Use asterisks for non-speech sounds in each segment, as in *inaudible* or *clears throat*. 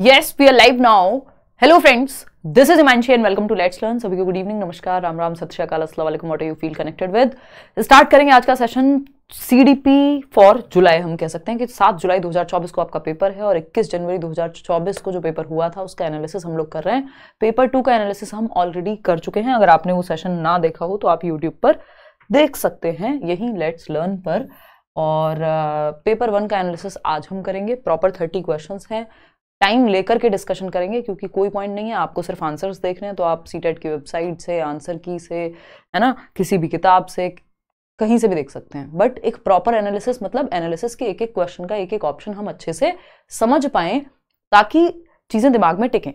yes we are live now hello friends this is Imanshi and welcome to let's learn सभी को good evening नमस्कार राम राम सत श्रीकाल असलम you feel connected with start करेंगे आज का सेशन सीडीपी फॉर जुलाई हम कह सकते हैं कि 7 जुलाई 2024 को आपका पेपर है और 21 जनवरी 2024 को जो पेपर हुआ था उसका एनालिसिस हम लोग कर रहे हैं पेपर टू का एनालिसिस हम ऑलरेडी कर चुके हैं अगर आपने वो सेशन ना देखा हो तो आप यूट्यूब पर देख सकते हैं यही लेट्स लर्न पर और पेपर वन का एनालिसिस आज हम करेंगे प्रॉपर थर्टी क्वेश्चंस हैं टाइम लेकर के डिस्कशन करेंगे क्योंकि कोई पॉइंट नहीं है आपको सिर्फ आंसर्स देखने हैं तो आप सी की वेबसाइट से आंसर की से है ना किसी भी किताब से कहीं से भी देख सकते हैं बट एक प्रॉपर एनालिसिस मतलब एनालिसिस के एक एक क्वेश्चन का एक एक ऑप्शन हम अच्छे से समझ पाएं ताकि चीज़ें दिमाग में टिकें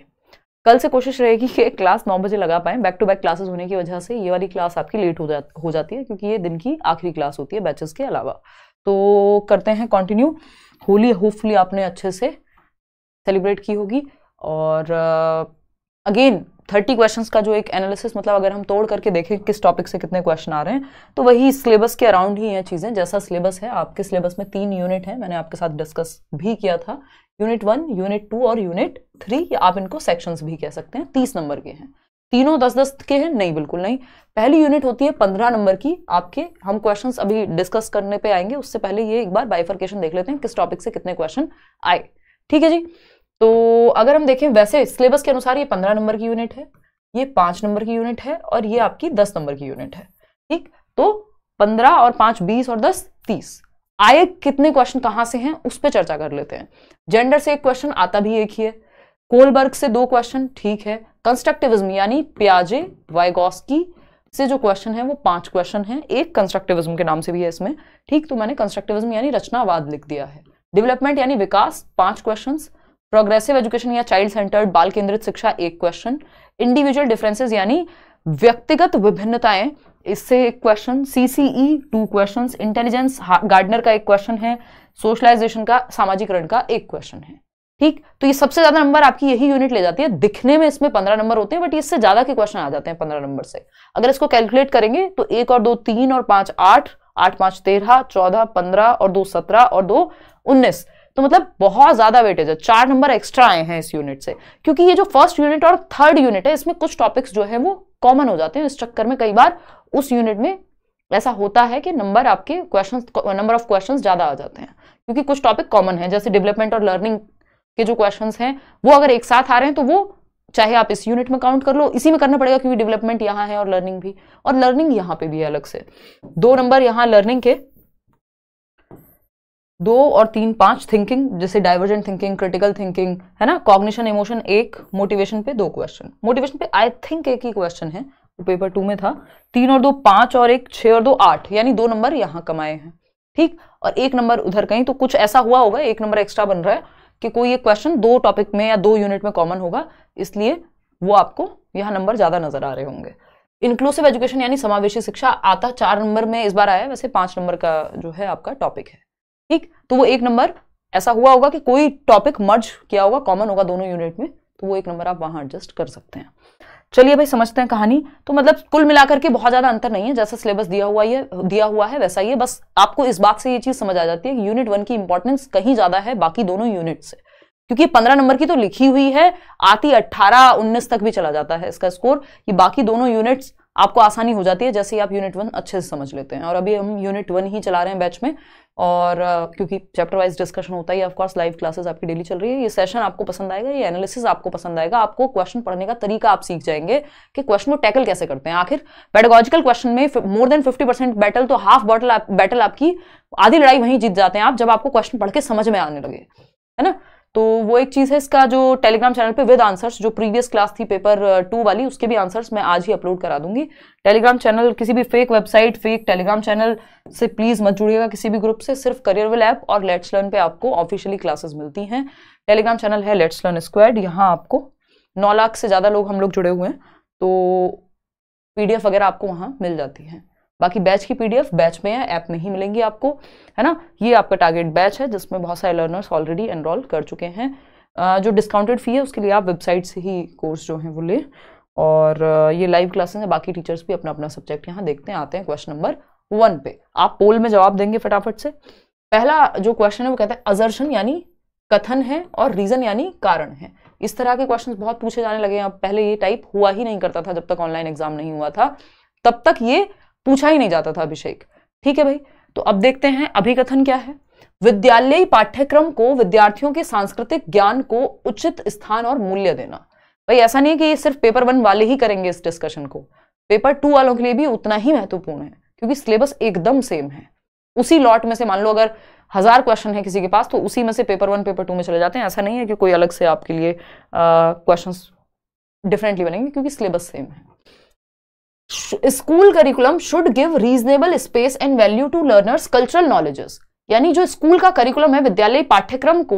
कल से कोशिश रहेगी कि क्लास नौ बजे लगा पाए बैक टू बैक क्लासेस होने की वजह से ये वाली क्लास आपकी लेट हो जा हो जाती है क्योंकि ये दिन की आखिरी क्लास होती है बैचेस के अलावा तो करते हैं कंटिन्यू होली होपफुली आपने अच्छे से सेलिब्रेट की होगी और अगेन थर्टी क्वेश्चन का जो एक एनालिसिस मतलब अगर हम तोड़ करके देखें किस टॉपिक से कितने क्वेश्चन आ रहे हैं तो वही सिलेबस के अराउंड ही हैं चीज़ें जैसा सिलेबस है आपके सिलेबस में तीन यूनिट हैं मैंने आपके साथ डिस्कस भी किया था यूनिट वन यूनिट टू और यूनिट थ्री आप इनको सेक्शंस भी कह सकते हैं तीस नंबर के हैं तीनों दस दस के हैं नहीं बिल्कुल नहीं पहली यूनिट होती है पंद्रह नंबर की आपके हम क्वेश्चंस अभी डिस्कस करने पे आएंगे उससे पहले ये एक बार बाइफरकेशन देख लेते हैं किस टॉपिक से कितने क्वेश्चन आए ठीक है जी तो अगर हम देखें वैसे सिलेबस के अनुसार ये पंद्रह नंबर की यूनिट है ये पांच नंबर की यूनिट है और ये आपकी दस नंबर की यूनिट है ठीक तो पंद्रह और पांच बीस और दस तीस आए कितने क्वेश्चन कहां से हैं उस पर चर्चा कर लेते हैं जेंडर से एक क्वेश्चन आता भी एक ही है कोलबर्ग से दो क्वेश्चन ठीक है कंस्ट्रक्टिविज्म यानी प्याजे वाइगोस्की से जो क्वेश्चन है वो पांच क्वेश्चन है एक कंस्ट्रक्टिविज्म के नाम से भी है इसमें ठीक तो मैंने कंस्ट्रक्टिविज्म यानी रचनावाद लिख दिया है डेवलपमेंट यानी विकास पांच क्वेश्चंस प्रोग्रेसिव एजुकेशन या चाइल्ड सेंटर्ड बाल केंद्रित शिक्षा एक क्वेश्चन इंडिविजुअल डिफरेंसेस यानी व्यक्तिगत विभिन्नताएं इससे एक question CCE two question intelligence Gardner का एक क्वेश्चन है सोशलाइजेशन का सामाजिकरण का एक क्वेश्चन है ठीक तो ये सबसे ज्यादा नंबर आपकी यही यूनिट ले जाती है दिखने में इसमें पंद्रह नंबर होते हैं बट इससे ज्यादा के क्वेश्चन आ जाते हैं पंद्रह नंबर से अगर इसको कैलकुलेट करेंगे तो एक और दो तीन और पांच आठ आठ पांच तेरह चौदह पंद्रह और दो सत्रह और दो उन्नीस तो मतलब बहुत ज्यादा वेटेज है चार नंबर एक्स्ट्रा आए हैं इस यूनिट से क्योंकि ये जो फर्स्ट यूनिट और थर्ड यूनिट है इसमें कुछ टॉपिक्स जो है वो कॉमन हो जाते हैं इस चक्कर में कई बार उस यूनिट में ऐसा होता है कि नंबर आपके क्वेश्चन नंबर ऑफ क्वेश्चन ज्यादा आ जाते हैं क्योंकि कुछ टॉपिक कॉमन है जैसे डेवलपमेंट और लर्निंग के जो क्वेश्चन हैं वो अगर एक साथ आ रहे हैं तो वो चाहे आप इस यूनिट में काउंट कर लो इसी में करना पड़ेगा क्योंकि डेवलपमेंट यहाँ है और लर्निंग भी और लर्निंग यहाँ पे भी है अलग से दो नंबर यहाँ लर्निंग के दो और तीन पांच थिंकिंग जैसे डाइवर्जेंट थिंकिंग क्रिटिकल थिंकिंग है ना कॉग्निशन इमोशन एक मोटिवेशन पे दो क्वेश्चन मोटिवेशन पे आई थिंक एक ही क्वेश्चन है वो पेपर टू में था तीन और दो पांच और एक छह और दो आठ यानी दो नंबर यहाँ कमाए हैं ठीक और एक नंबर उधर कहीं तो कुछ ऐसा हुआ होगा एक नंबर एक्स्ट्रा बन रहा है कि कोई एक क्वेश्चन दो टॉपिक में या दो यूनिट में कॉमन होगा इसलिए वो आपको यहाँ नंबर ज़्यादा नजर आ रहे होंगे इंक्लूसिव एजुकेशन यानी समावेशी शिक्षा आता चार नंबर में इस बार आया वैसे पांच नंबर का जो है आपका टॉपिक है ठीक तो वो एक नंबर ऐसा हुआ होगा कि कोई टॉपिक मर्ज किया होगा कॉमन होगा दोनों यूनिट में तो वो एक नंबर आप वहां एडजस्ट कर सकते हैं चलिए भाई समझते हैं कहानी तो मतलब कुल मिलाकर के बहुत ज्यादा अंतर नहीं है जैसा सिलेबस दिया हुआ है दिया हुआ है वैसा ही है बस आपको इस बात से ये चीज समझ आ जाती है कि यूनिट वन की इंपॉर्टेंस कहीं ज्यादा है बाकी दोनों यूनिट से क्योंकि पंद्रह नंबर की तो लिखी हुई है आती अट्ठारह उन्नीस तक भी चला जाता है इसका स्कोर ये बाकी दोनों यूनिट्स आपको आसानी हो जाती है जैसे ही आप यूनिट वन अच्छे से समझ लेते हैं और अभी हम यूनिट वन ही चला रहे हैं बैच में और क्योंकि चैप्टर वाइज डिस्कशन होता है ऑफकोर्स लाइव क्लासेस आपकी डेली चल रही है ये सेशन आपको पसंद आएगा ये एनालिसिस आपको पसंद आएगा आपको क्वेश्चन पढ़ने का तरीका आप सीख जाएंगे कि क्वेश्चन को टैकल कैसे करते हैं आखिर पेडागोजिकल क्वेश्चन में more than fifty percent battle तो हाफ बॉटल बैटल आपकी आधी लड़ाई वहीं जीत जाते हैं आप जब आपको क्वेश्चन पढ़ के समझ में आने लगे है ना तो वो एक चीज़ है इसका जो टेलीग्राम चैनल पे विद आंसर्स जो प्रीवियस क्लास थी पेपर टू uh, वाली उसके भी आंसर्स मैं आज ही अपलोड करा दूंगी टेलीग्राम चैनल किसी भी fake website fake Telegram channel से प्लीज़ मत जुड़िएगा किसी भी ग्रुप से सिर्फ करियर विल ऐप और लेट्स लर्न पे आपको ऑफिशियली क्लासेस मिलती हैं टेलीग्राम चैनल है लेट्स लर्न स्क्वाड यहाँ आपको नौ लाख से ज़्यादा लोग हम लोग जुड़े हुए हैं तो पी वगैरह आपको वहाँ मिल जाती है बाकी बैच की पीडीएफ बैच में है ऐप में ही मिलेंगी आपको है ना ये आपका टारगेट बैच है जिसमें बहुत सारे लर्नर्स ऑलरेडी एनरोल कर चुके हैं जो डिस्काउंटेड फ़ी है उसके लिए आप वेबसाइट से ही कोर्स जो है वो ले और ये लाइव क्लासेस है बाकी टीचर्स भी अपना अपना सब्जेक्ट यहाँ देखते हैं आते हैं क्वेश्चन नंबर वन पे आप पोल में जवाब देंगे फटाफट से पहला जो क्वेश्चन है वो कहते हैं अजर्शन यानी कथन है और रीजन यानी कारण है इस तरह के क्वेश्चन बहुत पूछे जाने लगे हैं पहले ये टाइप हुआ ही नहीं करता था जब तक ऑनलाइन एग्जाम नहीं हुआ था तब तक ये पूछा ही नहीं जाता था अभिषेक ठीक है भाई तो अब देखते हैं अभिकथन क्या है विद्यालयी पाठ्यक्रम को विद्यार्थियों के सांस्कृतिक ज्ञान को उचित स्थान और मूल्य देना भाई ऐसा नहीं है कि ये सिर्फ पेपर वन वाले ही करेंगे इस डिस्कशन को पेपर टू वालों के लिए भी उतना ही महत्वपूर्ण है क्योंकि सिलेबस एकदम सेम है उसी लॉट में से मान लो अगर हजार क्वेश्चन है किसी के पास तो उसी में से पेपर वन पेपर टू में चले जाते हैं ऐसा नहीं है कि कोई अलग से आपके लिए क्वेश्चन डिफरेंटली बनेंगे क्योंकि सिलेबस सेम है school curriculum should give reasonable space and value to learners cultural knowledges यानी जो स्कूल का करिकुलम है विद्यालय पाठ्यक्रम को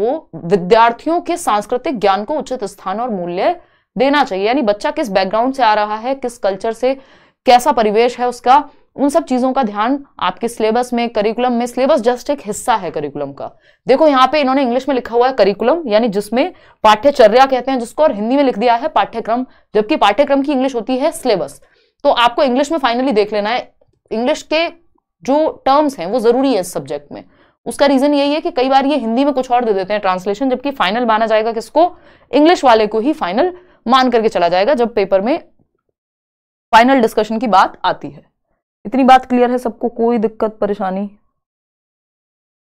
विद्यार्थियों के सांस्कृतिक ज्ञान को उचित स्थान और मूल्य देना चाहिए यानी बच्चा किस बैकग्राउंड से आ रहा है किस कल्चर से कैसा परिवेश है उसका उन सब चीजों का ध्यान आपके सिलेबस में करिकुलम में सिलेबस जस्ट एक हिस्सा है करिकुलम का देखो यहाँ पे इन्होंने इंग्लिश में लिखा हुआ है करिकुलम यानी जिसमें पाठ्यचर्या कहते हैं जिसको और हिंदी में लिख दिया है पाठ्यक्रम जबकि पाठ्यक्रम की इंग्लिश होती है सिलेबस तो आपको इंग्लिश में फाइनली देख लेना है इंग्लिश के जो टर्म्स हैं वो ज़रूरी है इस सब्जेक्ट में उसका रीज़न यही है कि कई बार ये हिंदी में कुछ और दे देते हैं ट्रांसलेशन जबकि फाइनल माना जाएगा किसको इंग्लिश वाले को ही फाइनल मान करके चला जाएगा जब पेपर में फाइनल डिस्कशन की बात आती है इतनी बात क्लियर है सबको कोई दिक्कत परेशानी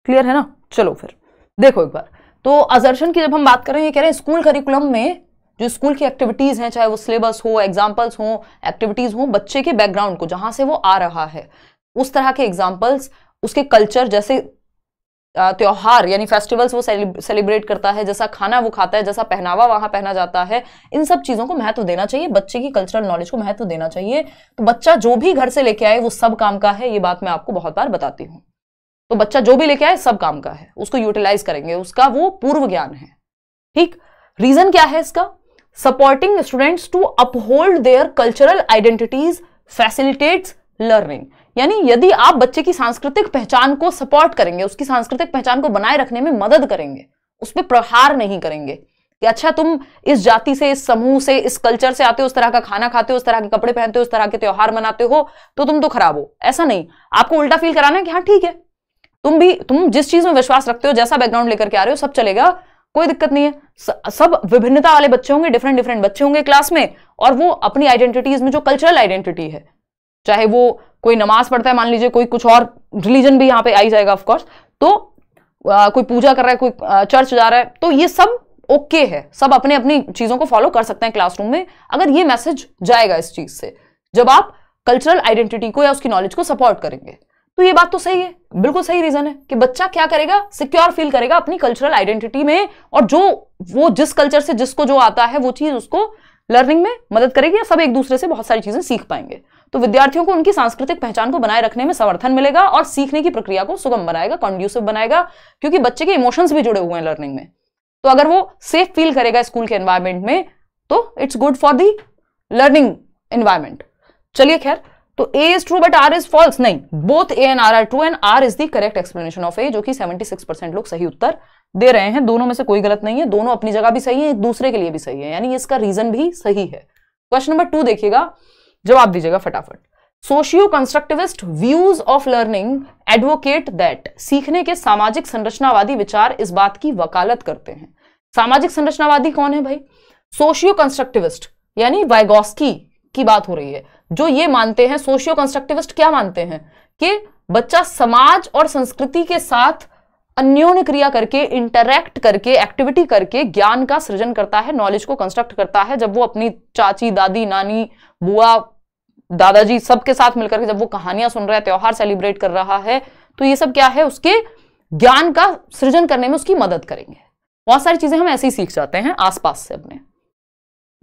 क्लियर है ना चलो फिर देखो एक बार तो अजर्शन की जब हम बात कर रहे हैं ये कह रहे हैं स्कूल करिकुलम में जो स्कूल की एक्टिविटीज़ हैं चाहे वो सिलेबस हो एग्जाम्पल्स हों एक्टिविटीज़ हो बच्चे के बैकग्राउंड को जहाँ से वो आ रहा है उस तरह के एग्जाम्पल्स उसके कल्चर जैसे त्यौहार यानी फेस्टिवल्स वो सेलिब्रेट करता है जैसा खाना वो खाता है जैसा पहनावा वहाँ पहना जाता है इन सब चीज़ों को महत्व देना चाहिए बच्चे की कल्चरल नॉलेज को महत्व देना चाहिए तो बच्चा जो भी घर से लेके आए वो सब काम का है ये बात मैं आपको बहुत बार बताती हूँ तो बच्चा जो भी लेके आए सब काम का है उसको यूटिलाइज करेंगे उसका वो पूर्व ज्ञान है ठीक रीज़न क्या है इसका supporting students to uphold their cultural identities facilitates learning यानी यदि आप बच्चे की सांस्कृतिक पहचान को सपोर्ट करेंगे उसकी सांस्कृतिक पहचान को बनाए रखने में मदद करेंगे उस पर प्रहार नहीं करेंगे कि अच्छा तुम इस जाति से इस समूह से इस कल्चर से आते हो उस तरह का खाना खाते हो उस तरह के कपड़े पहनते हो उस तरह के त्योहार मनाते हो तो तुम तो खराब हो ऐसा नहीं आपको उल्टा फील कराना है कि हाँ ठीक है तुम भी तुम जिस चीज में विश्वास रखते हो जैसा बैकग्राउंड लेकर के आ रहे हो सब चलेगा कोई दिक्कत नहीं है सब विभिन्नता वाले बच्चे होंगे डिफरेंट डिफरेंट बच्चे होंगे क्लास में और वो अपनी आइडेंटिटीज में जो कल्चरल आइडेंटिटी है चाहे वो कोई नमाज पढ़ता है मान लीजिए कोई कुछ और रिलीजन भी यहाँ पे आई जाएगा ऑफकोर्स तो आ, कोई पूजा कर रहा है कोई आ, चर्च जा रहा है तो ये सब ओके okay है सब अपने अपनी चीज़ों को फॉलो कर सकते हैं क्लासरूम में अगर ये मैसेज जाएगा इस चीज़ से जब आप कल्चरल आइडेंटिटी को या उसकी नॉलेज को सपोर्ट करेंगे तो ये बात तो सही है बिल्कुल सही रीजन है कि बच्चा क्या करेगा सिक्योर फील करेगा अपनी कल्चरल आइडेंटिटी में और जो वो जिस कल्चर से जिसको जो आता है वो चीज उसको लर्निंग में मदद करेगी सब एक दूसरे से बहुत सारी चीजें सीख पाएंगे तो विद्यार्थियों को उनकी सांस्कृतिक पहचान को बनाए रखने में समर्थन मिलेगा और सीखने की प्रक्रिया को सुगम बनाएगा कॉन्ड्यूसिव बनाएगा क्योंकि बच्चे के इमोशंस भी जुड़े हुए हैं लर्निंग में तो अगर वो सेफ फील करेगा स्कूल के एनवायरमेंट में तो it's good for the learning environment चलिए खैर तो A is true but R is false नहीं both A and R are true and R is the correct explanation of A जो कि 76 परसेंट लोग सही उत्तर दे रहे हैं दोनों में से कोई गलत नहीं है दोनों अपनी जगह भी सही है एक दूसरे के लिए भी सही है यानी इसका रीजन भी सही है क्वेश्चन नंबर टू देखिएगा जवाब दीजिएगा फटाफट socio constructivist views of learning advocate that सीखने के सामाजिक संरचनावादी विचार इस बात की वकालत करते हैं सामाजिक संरचनावादी कौन है भाई सोशियो कंस्ट्रक्टिविस्ट यानी वाइगोस्की की बात हो रही है जो ये मानते हैं सोशियो कंस्ट्रक्टिविस्ट क्या मानते हैं कि बच्चा समाज और संस्कृति के साथ अन्योन्य क्रिया करके इंटरैक्ट करके एक्टिविटी करके ज्ञान का सृजन करता है नॉलेज को कंस्ट्रक्ट करता है जब वो अपनी चाची दादी नानी बुआ दादाजी सबके साथ मिलकर जब वो कहानियां सुन रहा है त्यौहार सेलिब्रेट कर रहा है तो ये सब क्या है उसके ज्ञान का सृजन करने में उसकी मदद करेंगे बहुत सारी चीजें हम ऐसे ही सीख जाते हैं आसपास से अपने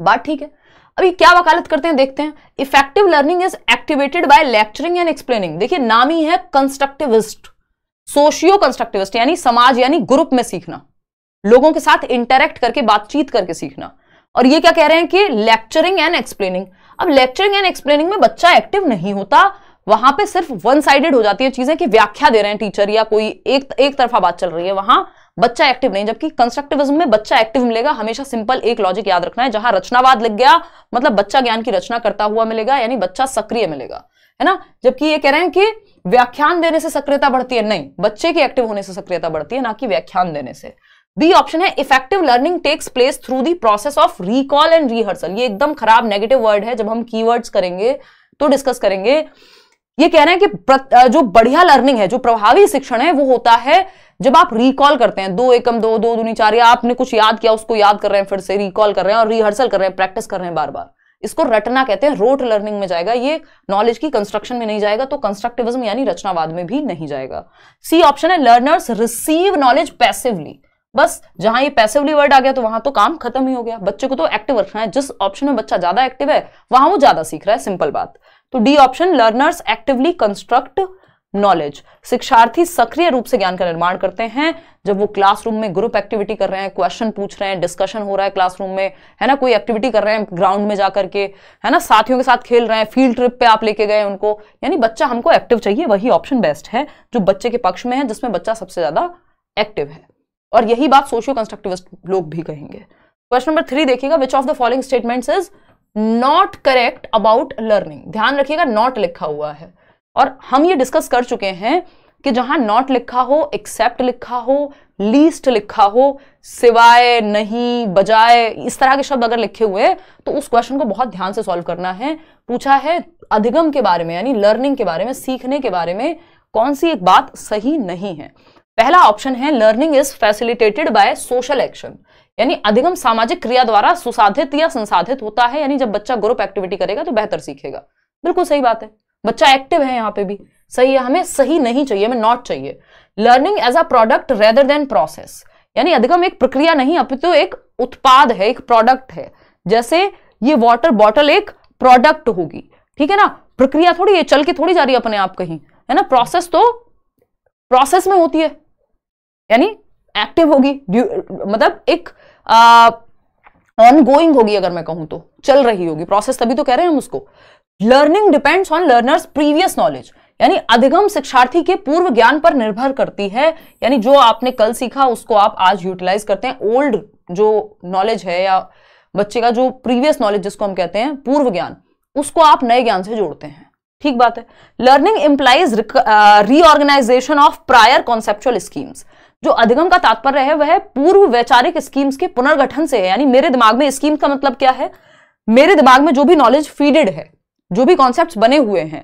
बात ठीक है अभी क्या वकालत करते हैं देखते हैं effective learning is activated by lecturing and explaining देखिए नाम ही है कंस्ट्रक्टिविस्ट सोशियो कंस्ट्रक्टिविस्ट यानी समाज यानी ग्रुप में सीखना लोगों के साथ इंटरेक्ट करके बातचीत करके सीखना और ये क्या कह रहे हैं कि लेक्चरिंग एंड एक्सप्लेनिंग अब लेक्चरिंग एंड एक्सप्लेनिंग में बच्चा एक्टिव नहीं होता वहां पे सिर्फ वन साइडेड हो जाती है चीजें कि व्याख्या दे रहे हैं टीचर या कोई एक एक तरफा बात चल रही है वहां बच्चा एक्टिव नहीं जबकि कंस्ट्रक्टिविज्म में बच्चा एक्टिव मिलेगा हमेशा सिंपल एक लॉजिक याद रखना है जहां रचनावाद लग गया मतलब बच्चा ज्ञान की रचना करता हुआ मिलेगा यानी बच्चा सक्रिय मिलेगा है ना जबकि ये कह रहे हैं कि व्याख्यान देने से सक्रियता बढ़ती है नहीं बच्चे के एक्टिव होने से सक्रियता बढ़ती है ना कि व्याख्यान देने से बी ऑप्शन है effective learning takes place through the process of recall and rehearsal ये एकदम खराब नेगेटिव वर्ड है जब हम कीवर्ड्स करेंगे तो डिस्कस करेंगे ये कह रहे हैं कि जो बढ़िया लर्निंग है जो प्रभावी शिक्षण है वो होता है जब आप रिकॉल करते हैं दो एकम दो दो दूनी चार या आपने कुछ याद किया उसको याद कर रहे हैं फिर से रिकॉल कर रहे हैं और रिहर्सल कर रहे हैं प्रैक्टिस कर रहे हैं बार बार इसको रटना कहते हैं रोट लर्निंग में जाएगा ये नॉलेज की कंस्ट्रक्शन में नहीं जाएगा तो कंस्ट्रक्टिविज्म यानी रचनावाद में भी नहीं जाएगा सी ऑप्शन है लर्नर्स रिसीव नॉलेज पैसिवली बस जहां ये पैसिवली वर्ड आ गया तो वहां तो काम खत्म ही हो गया बच्चे को तो एक्टिव रखना है जिस ऑप्शन में बच्चा ज्यादा एक्टिव है वहां वो ज्यादा सीख रहा है सिंपल बात तो D option learners actively construct knowledge शिक्षार्थी सक्रिय रूप से ज्ञान का निर्माण करते हैं जब वो क्लासरूम में ग्रुप एक्टिविटी कर रहे हैं क्वेश्चन पूछ रहे हैं डिस्कशन हो रहा है क्लासरूम में है ना कोई एक्टिविटी कर रहे हैं ग्राउंड में जाकर के है ना साथियों के साथ खेल रहे हैं फील्ड ट्रिप पे आप लेके गए उनको यानी बच्चा हमको एक्टिव चाहिए वही ऑप्शन बेस्ट है जो बच्चे के पक्ष में है जिसमें बच्चा सबसे ज्यादा एक्टिव है और यही बात सोशियो कंस्ट्रक्टिविस्ट लोग भी कहेंगे क्वेश्चन नंबर थ्री देखिएगा which of the following statements is not correct about learning ध्यान रखिएगा नॉट लिखा हुआ है और हम ये डिस्कस कर चुके हैं कि जहां नॉट लिखा हो एक्सेप्ट लिखा हो लीस्ट लिखा हो सिवाय नहीं बजाय इस तरह के शब्द अगर लिखे हुए तो उस क्वेश्चन को बहुत ध्यान से सॉल्व करना है पूछा है अधिगम के बारे में यानी लर्निंग के बारे में सीखने के बारे में कौन सी एक बात सही नहीं है पहला ऑप्शन है learning is facilitated by social action यानी अधिगम सामाजिक क्रिया द्वारा सुसाधित या संसाधित होता है यानी जब बच्चा ग्रुप एक्टिविटी करेगा तो बेहतर सीखेगा बिल्कुल सही बात है बच्चा एक्टिव है यहाँ पे भी सही है हमें सही नहीं चाहिए हमें नॉट चाहिए learning as a product rather than process यानी अधिगम एक प्रक्रिया नहीं अपितु तो एक उत्पाद है एक प्रोडक्ट है जैसे ये वाटर बॉटल एक प्रोडक्ट होगी ठीक है ना प्रक्रिया थोड़ी है चल के थोड़ी जा रही है अपने आप कहीं है ना प्रोसेस तो प्रोसेस में होती है यानी एक्टिव होगी मतलब एक गोइंग होगी अगर मैं कहूं तो चल रही होगी प्रोसेस तभी तो कह रहे हैं हम उसको learning depends on learners previous knowledge यानी अधिगम शिक्षार्थी के पूर्व ज्ञान पर निर्भर करती है यानी जो आपने कल सीखा उसको आप आज यूटिलाइज करते हैं ओल्ड जो नॉलेज है या बच्चे का जो प्रीवियस नॉलेज जिसको हम कहते हैं पूर्व ज्ञान उसको आप नए ज्ञान से जोड़ते हैं ठीक बात है learning implies reorganisation of prior conceptual schemes जो अधिगम का तात्पर्य है वह पूर्व वैचारिक स्कीम्स के पुनर्गठन से है यानी मेरे दिमाग में स्कीम का मतलब क्या है मेरे दिमाग में जो भी नॉलेज फीडेड है जो भी कॉन्सेप्ट बने हुए हैं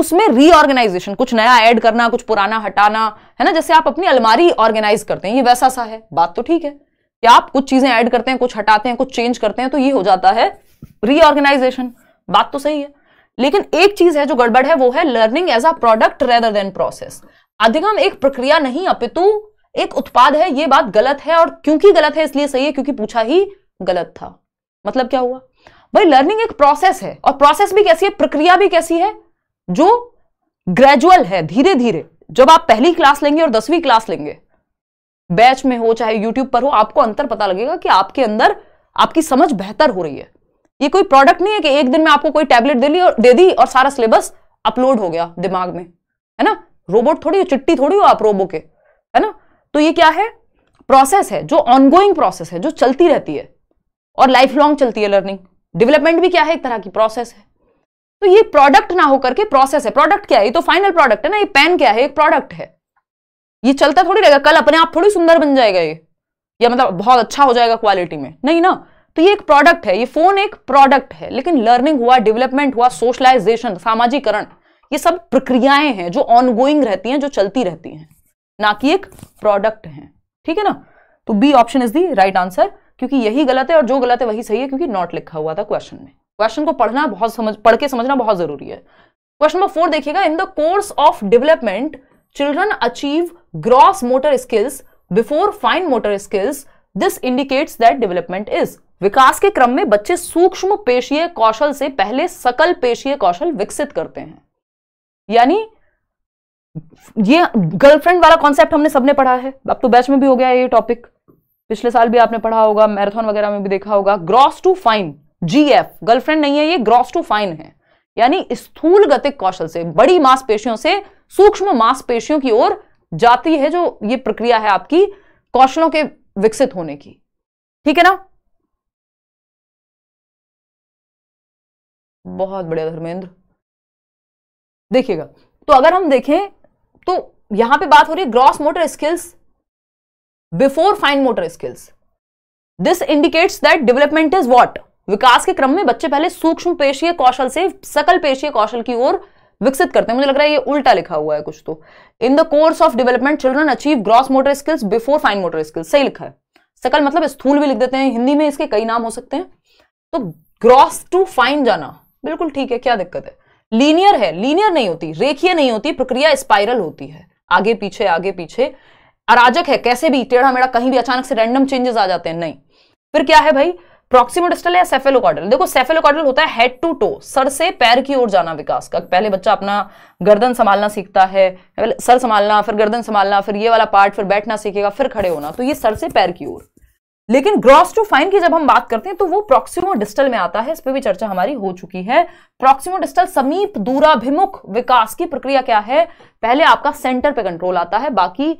उसमें रीऑर्गेनाइजेशन कुछ नया ऐड करना कुछ पुराना हटाना है ना जैसे आप अपनी अलमारी ऑर्गेनाइज करते हैं ये वैसा सा है बात तो ठीक है कि आप कुछ चीजें ऐड करते हैं कुछ हटाते हैं कुछ चेंज करते हैं तो ये हो जाता है रीऑर्गेनाइजेशन बात तो सही है लेकिन एक चीज है जो गड़बड़ है वो है learning as a product rather than process अधिगम एक प्रक्रिया नहीं अपितु एक उत्पाद है ये बात गलत है और क्योंकि गलत है इसलिए सही है क्योंकि पूछा ही गलत था मतलब क्या हुआ भाई लर्निंग एक प्रोसेस है और प्रोसेस भी कैसी है प्रक्रिया भी कैसी है जो ग्रेजुअल है धीरे धीरे जब आप पहली क्लास लेंगे और दसवीं क्लास लेंगे बैच में हो चाहे यूट्यूब पर हो आपको अंतर पता लगेगा कि आपके अंदर आपकी समझ बेहतर हो रही है ये कोई प्रोडक्ट नहीं है कि एक दिन में आपको कोई टैबलेट दे ली और दे दी और सारा सिलेबस अपलोड हो गया दिमाग में है ना रोबोट थोड़ी हो चिट्टी थोड़ी हो आप रोबो के है ना तो ये क्या है प्रोसेस है जो ऑनगोइंग प्रोसेस है जो चलती रहती है और लाइफ लॉन्ग चलती है लर्निंग डेवलपमेंट भी क्या है एक तरह की प्रोसेस है तो ये प्रोडक्ट ना होकर के प्रोसेस है प्रोडक्ट क्या है ये तो फाइनल प्रोडक्ट है ना ये पेन क्या है एक प्रोडक्ट है ये चलता थोड़ी रहेगा कल अपने आप थोड़ी सुंदर बन जाएगा ये या मतलब बहुत अच्छा हो जाएगा क्वालिटी में नहीं ना तो ये एक प्रोडक्ट है ये फोन एक प्रोडक्ट है लेकिन लर्निंग हुआ डेवलपमेंट हुआ सोशलाइजेशन सामाजिकरण ये सब प्रक्रियाएं हैं जो ऑनगोइंग रहती हैं जो चलती रहती हैं ना कि एक प्रोडक्ट है ठीक है ना तो B option is the right answer क्योंकि यही गलत है और जो गलत है वही सही है क्योंकि नॉट लिखा हुआ था क्वेश्चन में क्वेश्चन को पढ़ना बहुत समझ पढ़ के समझना बहुत जरूरी है क्वेश्चन नंबर फोर देखिएगा in the course of development children achieve gross motor skills before fine motor skills this indicates that development is विकास के क्रम में बच्चे सूक्ष्म पेशीय कौशल से पहले सकल पेशीय कौशल विकसित करते हैं यानी ये गर्लफ्रेंड वाला कॉन्सेप्ट हमने सबने पढ़ा है अब तो बैच में भी हो गया है ये टॉपिक पिछले साल भी आपने पढ़ा होगा मैराथन वगैरह में भी देखा होगा gross to fine GF girlfriend नहीं है ये ग्रॉस टू फाइन है यानी स्थूल गतिक कौशल से बड़ी मांसपेशियों से सूक्ष्म मांसपेशियों की ओर जाती है जो ये प्रक्रिया है आपकी कौशलों के विकसित होने की ठीक है ना बहुत बढ़िया धर्मेंद्र देखिएगा तो अगर हम देखें तो यहां पे बात हो रही है gross motor skills before fine motor skills this indicates that development is what विकास के क्रम में बच्चे पहले सूक्ष्म पेशीय कौशल से सकल पेशीय कौशल की ओर विकसित करते हैं मुझे लग रहा है ये उल्टा लिखा हुआ है कुछ तो in the course of development children achieve gross motor skills before fine motor skills सही लिखा है सकल मतलब स्थूल भी लिख देते हैं हिंदी में इसके कई नाम हो सकते हैं तो ग्रॉस टू फाइन जाना बिल्कुल ठीक है क्या दिक्कत है लीनियर है लीनियर नहीं होती रेखीय नहीं होती प्रक्रिया स्पाइरल होती है आगे पीछे आगे पीछे अराजक है कैसे भी टेढ़ा मेढ़ा कहीं भी अचानक से रैंडम चेंजेस आ जाते हैं नहीं फिर क्या है भाई प्रोक्सीमोडिस्टल या सेफेलोकॉडल देखो सेफेलोकॉडल होता है हेड टू टो सर से पैर की ओर जाना विकास का पहले बच्चा अपना गर्दन संभालना सीखता है सर संभालना फिर गर्दन संभालना फिर ये वाला पार्ट फिर बैठना सीखेगा फिर खड़े होना तो ये सर से पैर की ओर लेकिन ग्रॉस टू फाइन की जब हम बात करते हैं तो वो प्रोक्सिमो डिस्टल में आता है इस पर भी चर्चा हमारी हो चुकी है प्रोक्सिमो डिस्टल समीप दूराभिमुख विकास की प्रक्रिया क्या है पहले आपका सेंटर पे कंट्रोल आता है बाकी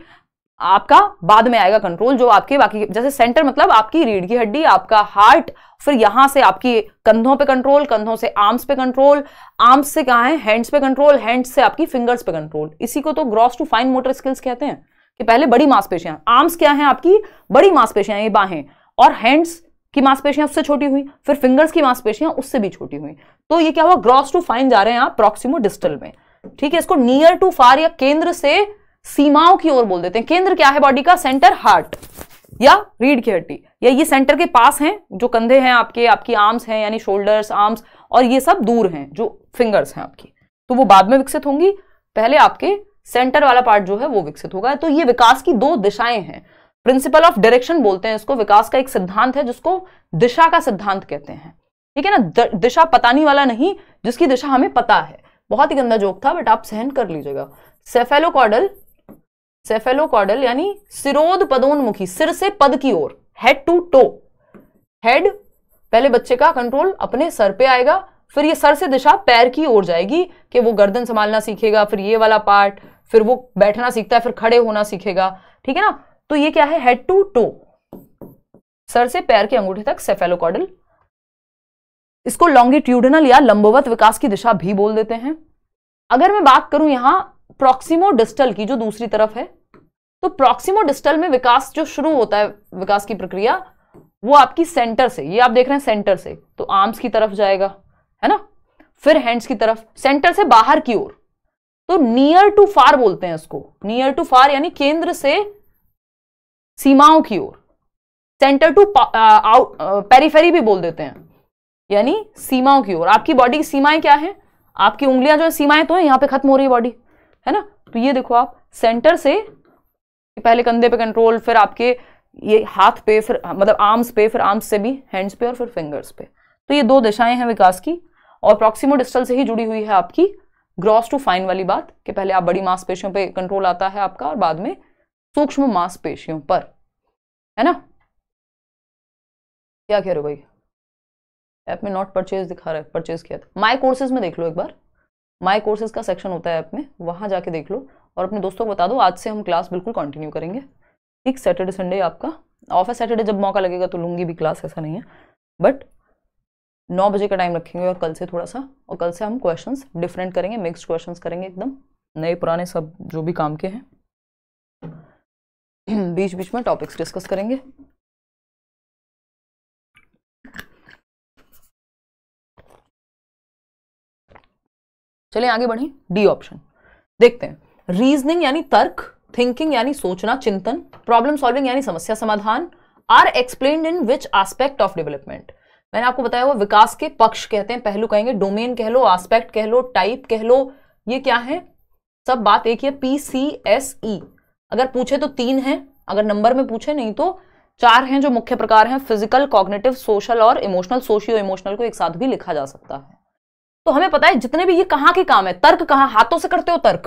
आपका बाद में आएगा कंट्रोल जो आपके बाकी जैसे सेंटर मतलब आपकी रीढ़ की हड्डी आपका हार्ट फिर यहां से आपकी कंधों पे कंट्रोल कंधों से आर्म्स पे कंट्रोल आर्म्स से कहा है हैंड्स पे कंट्रोल हैंड्स से आपकी फिंगर्स पे कंट्रोल इसी को तो gross to fine motor skills कहते हैं कि पहले बड़ी मांसपेशियां आर्म्स क्या है आपकी बड़ी मांसपेशियां ये बाहें और हैंड्स की मांसपेशियां उससे छोटी हुई फिर फिंगर्स की मांसपेशियां उससे भी छोटी हुई तो ये क्या हुआ ग्रॉस टू फाइन जा रहे हैं आप प्रोक्सीमो डिस्टल में ठीक है इसको नियर टू फार या केंद्र से सीमाओं की ओर बोल देते हैं केंद्र क्या है बॉडी का सेंटर हार्ट या रीढ़ की हड्डी या ये सेंटर के पास हैं जो कंधे हैं आपके आपकी आर्म्स हैं यानी शोल्डर्स आर्म्स और ये सब दूर हैं जो फिंगर्स हैं आपकी तो वो बाद में विकसित होंगी पहले आपके सेंटर वाला पार्ट जो है वो विकसित होगा तो ये विकास की दो दिशाएं हैं प्रिंसिपल ऑफ डायरेक्शन बोलते हैं इसको विकास का एक सिद्धांत है जिसको दिशा का सिद्धांत कहते हैं ठीक है ना दिशा पतानी वाला नहीं जिसकी दिशा हमें पता है बहुत ही गंदा जोक था बट आप सहन कर लीजिएगा सेफेलोकॉडल सेफेलोकॉडल यानी सिरोध पदोन्मुखी सिर से पद की ओर हेड टू टो हेड पहले बच्चे का कंट्रोल अपने सर पे आएगा फिर ये सर से दिशा पैर की ओर जाएगी कि वो गर्दन संभालना सीखेगा फिर ये वाला पार्ट फिर वो बैठना सीखता है फिर खड़े होना सीखेगा ठीक है ना तो ये क्या है हेड टू टो सर से पैर के अंगूठे तक सेफेलोकॉडल इसको लॉन्गिट्यूडनल या लंबवत विकास की दिशा भी बोल देते हैं अगर मैं बात करूं यहां प्रोक्सीमोडिस्टल डिस्टल की जो दूसरी तरफ है तो प्रॉक्सिमो डिस्टल में विकास जो शुरू होता है विकास की प्रक्रिया वो आपकी सेंटर से ये आप देख रहे हैं सेंटर से तो आर्म्स की तरफ जाएगा है ना फिर हैंड्स की तरफ सेंटर से बाहर की ओर तो नियर टू फार बोलते हैं इसको नियर टू फार यानी केंद्र से सीमाओं की ओर सेंटर टू आउट पेरीफेरी भी बोल देते हैं यानी सीमाओं की ओर आपकी बॉडी की सीमाएं क्या है आपकी उंगलियां जो है सीमाएं तो है यहां पे खत्म हो रही है बॉडी है ना तो ये देखो आप सेंटर से पहले कंधे पे कंट्रोल फिर आपके ये हाथ पे फिर मतलब आर्म्स पे फिर आर्म्स से भी हैंड्स पे और फिर फिंगर्स पे तो ये दो दिशाएं हैं विकास की और प्रॉक्सिमो डिस्टल से ही जुड़ी हुई है आपकी ग्रॉस टू फाइन वाली बात कि पहले आप बड़ी मांसपेशियों पे कंट्रोल आता है आपका और बाद में सूक्ष्म मांसपेशियों पर है ना क्या कह रहे हो भाई ऐप में नॉट परचेज दिखा रहा है परचेज किया था माई कोर्सेज में देख लो एक बार माई कोर्सेज का सेक्शन होता है ऐप में वहाँ जाके देख लो और अपने दोस्तों को बता दो आज से हम क्लास बिल्कुल कंटिन्यू करेंगे ठीक सैटरडे संडे आपका ऑफ है सैटरडे जब मौका लगेगा तो लूँगी भी क्लास ऐसा नहीं है बट नौ बजे का टाइम रखेंगे और कल से थोड़ा सा और कल से हम क्वेश्चन डिफरेंट करेंगे मिक्सड क्वेश्चन करेंगे एकदम नए पुराने सब जो भी काम के हैं *clears throat* बीच बीच में टॉपिक्स डिस्कस करेंगे चले आगे बढ़े डी ऑप्शन देखते हैं रीजनिंग यानी तर्क थिंकिंग यानी सोचना चिंतन प्रॉब्लम सॉल्विंग यानी समस्या समाधान are explain in which aspect of development मैंने आपको बताया हुआ विकास के पक्ष कहते हैं पहलू कहेंगे डोमेन कह लो आस्पेक्ट कह लो टाइप कह लो ये क्या है सब बात एक ही है पी सी एस ई अगर पूछे तो तीन है अगर नंबर में पूछे नहीं तो चार हैं जो मुख्य प्रकार हैं फिजिकल कॉग्नेटिव सोशल और इमोशनल सोशियो इमोशनल को एक साथ भी लिखा जा सकता है तो हमें पता है जितने भी ये कहां के काम है तर्क कहां हाथों से करते हो तर्क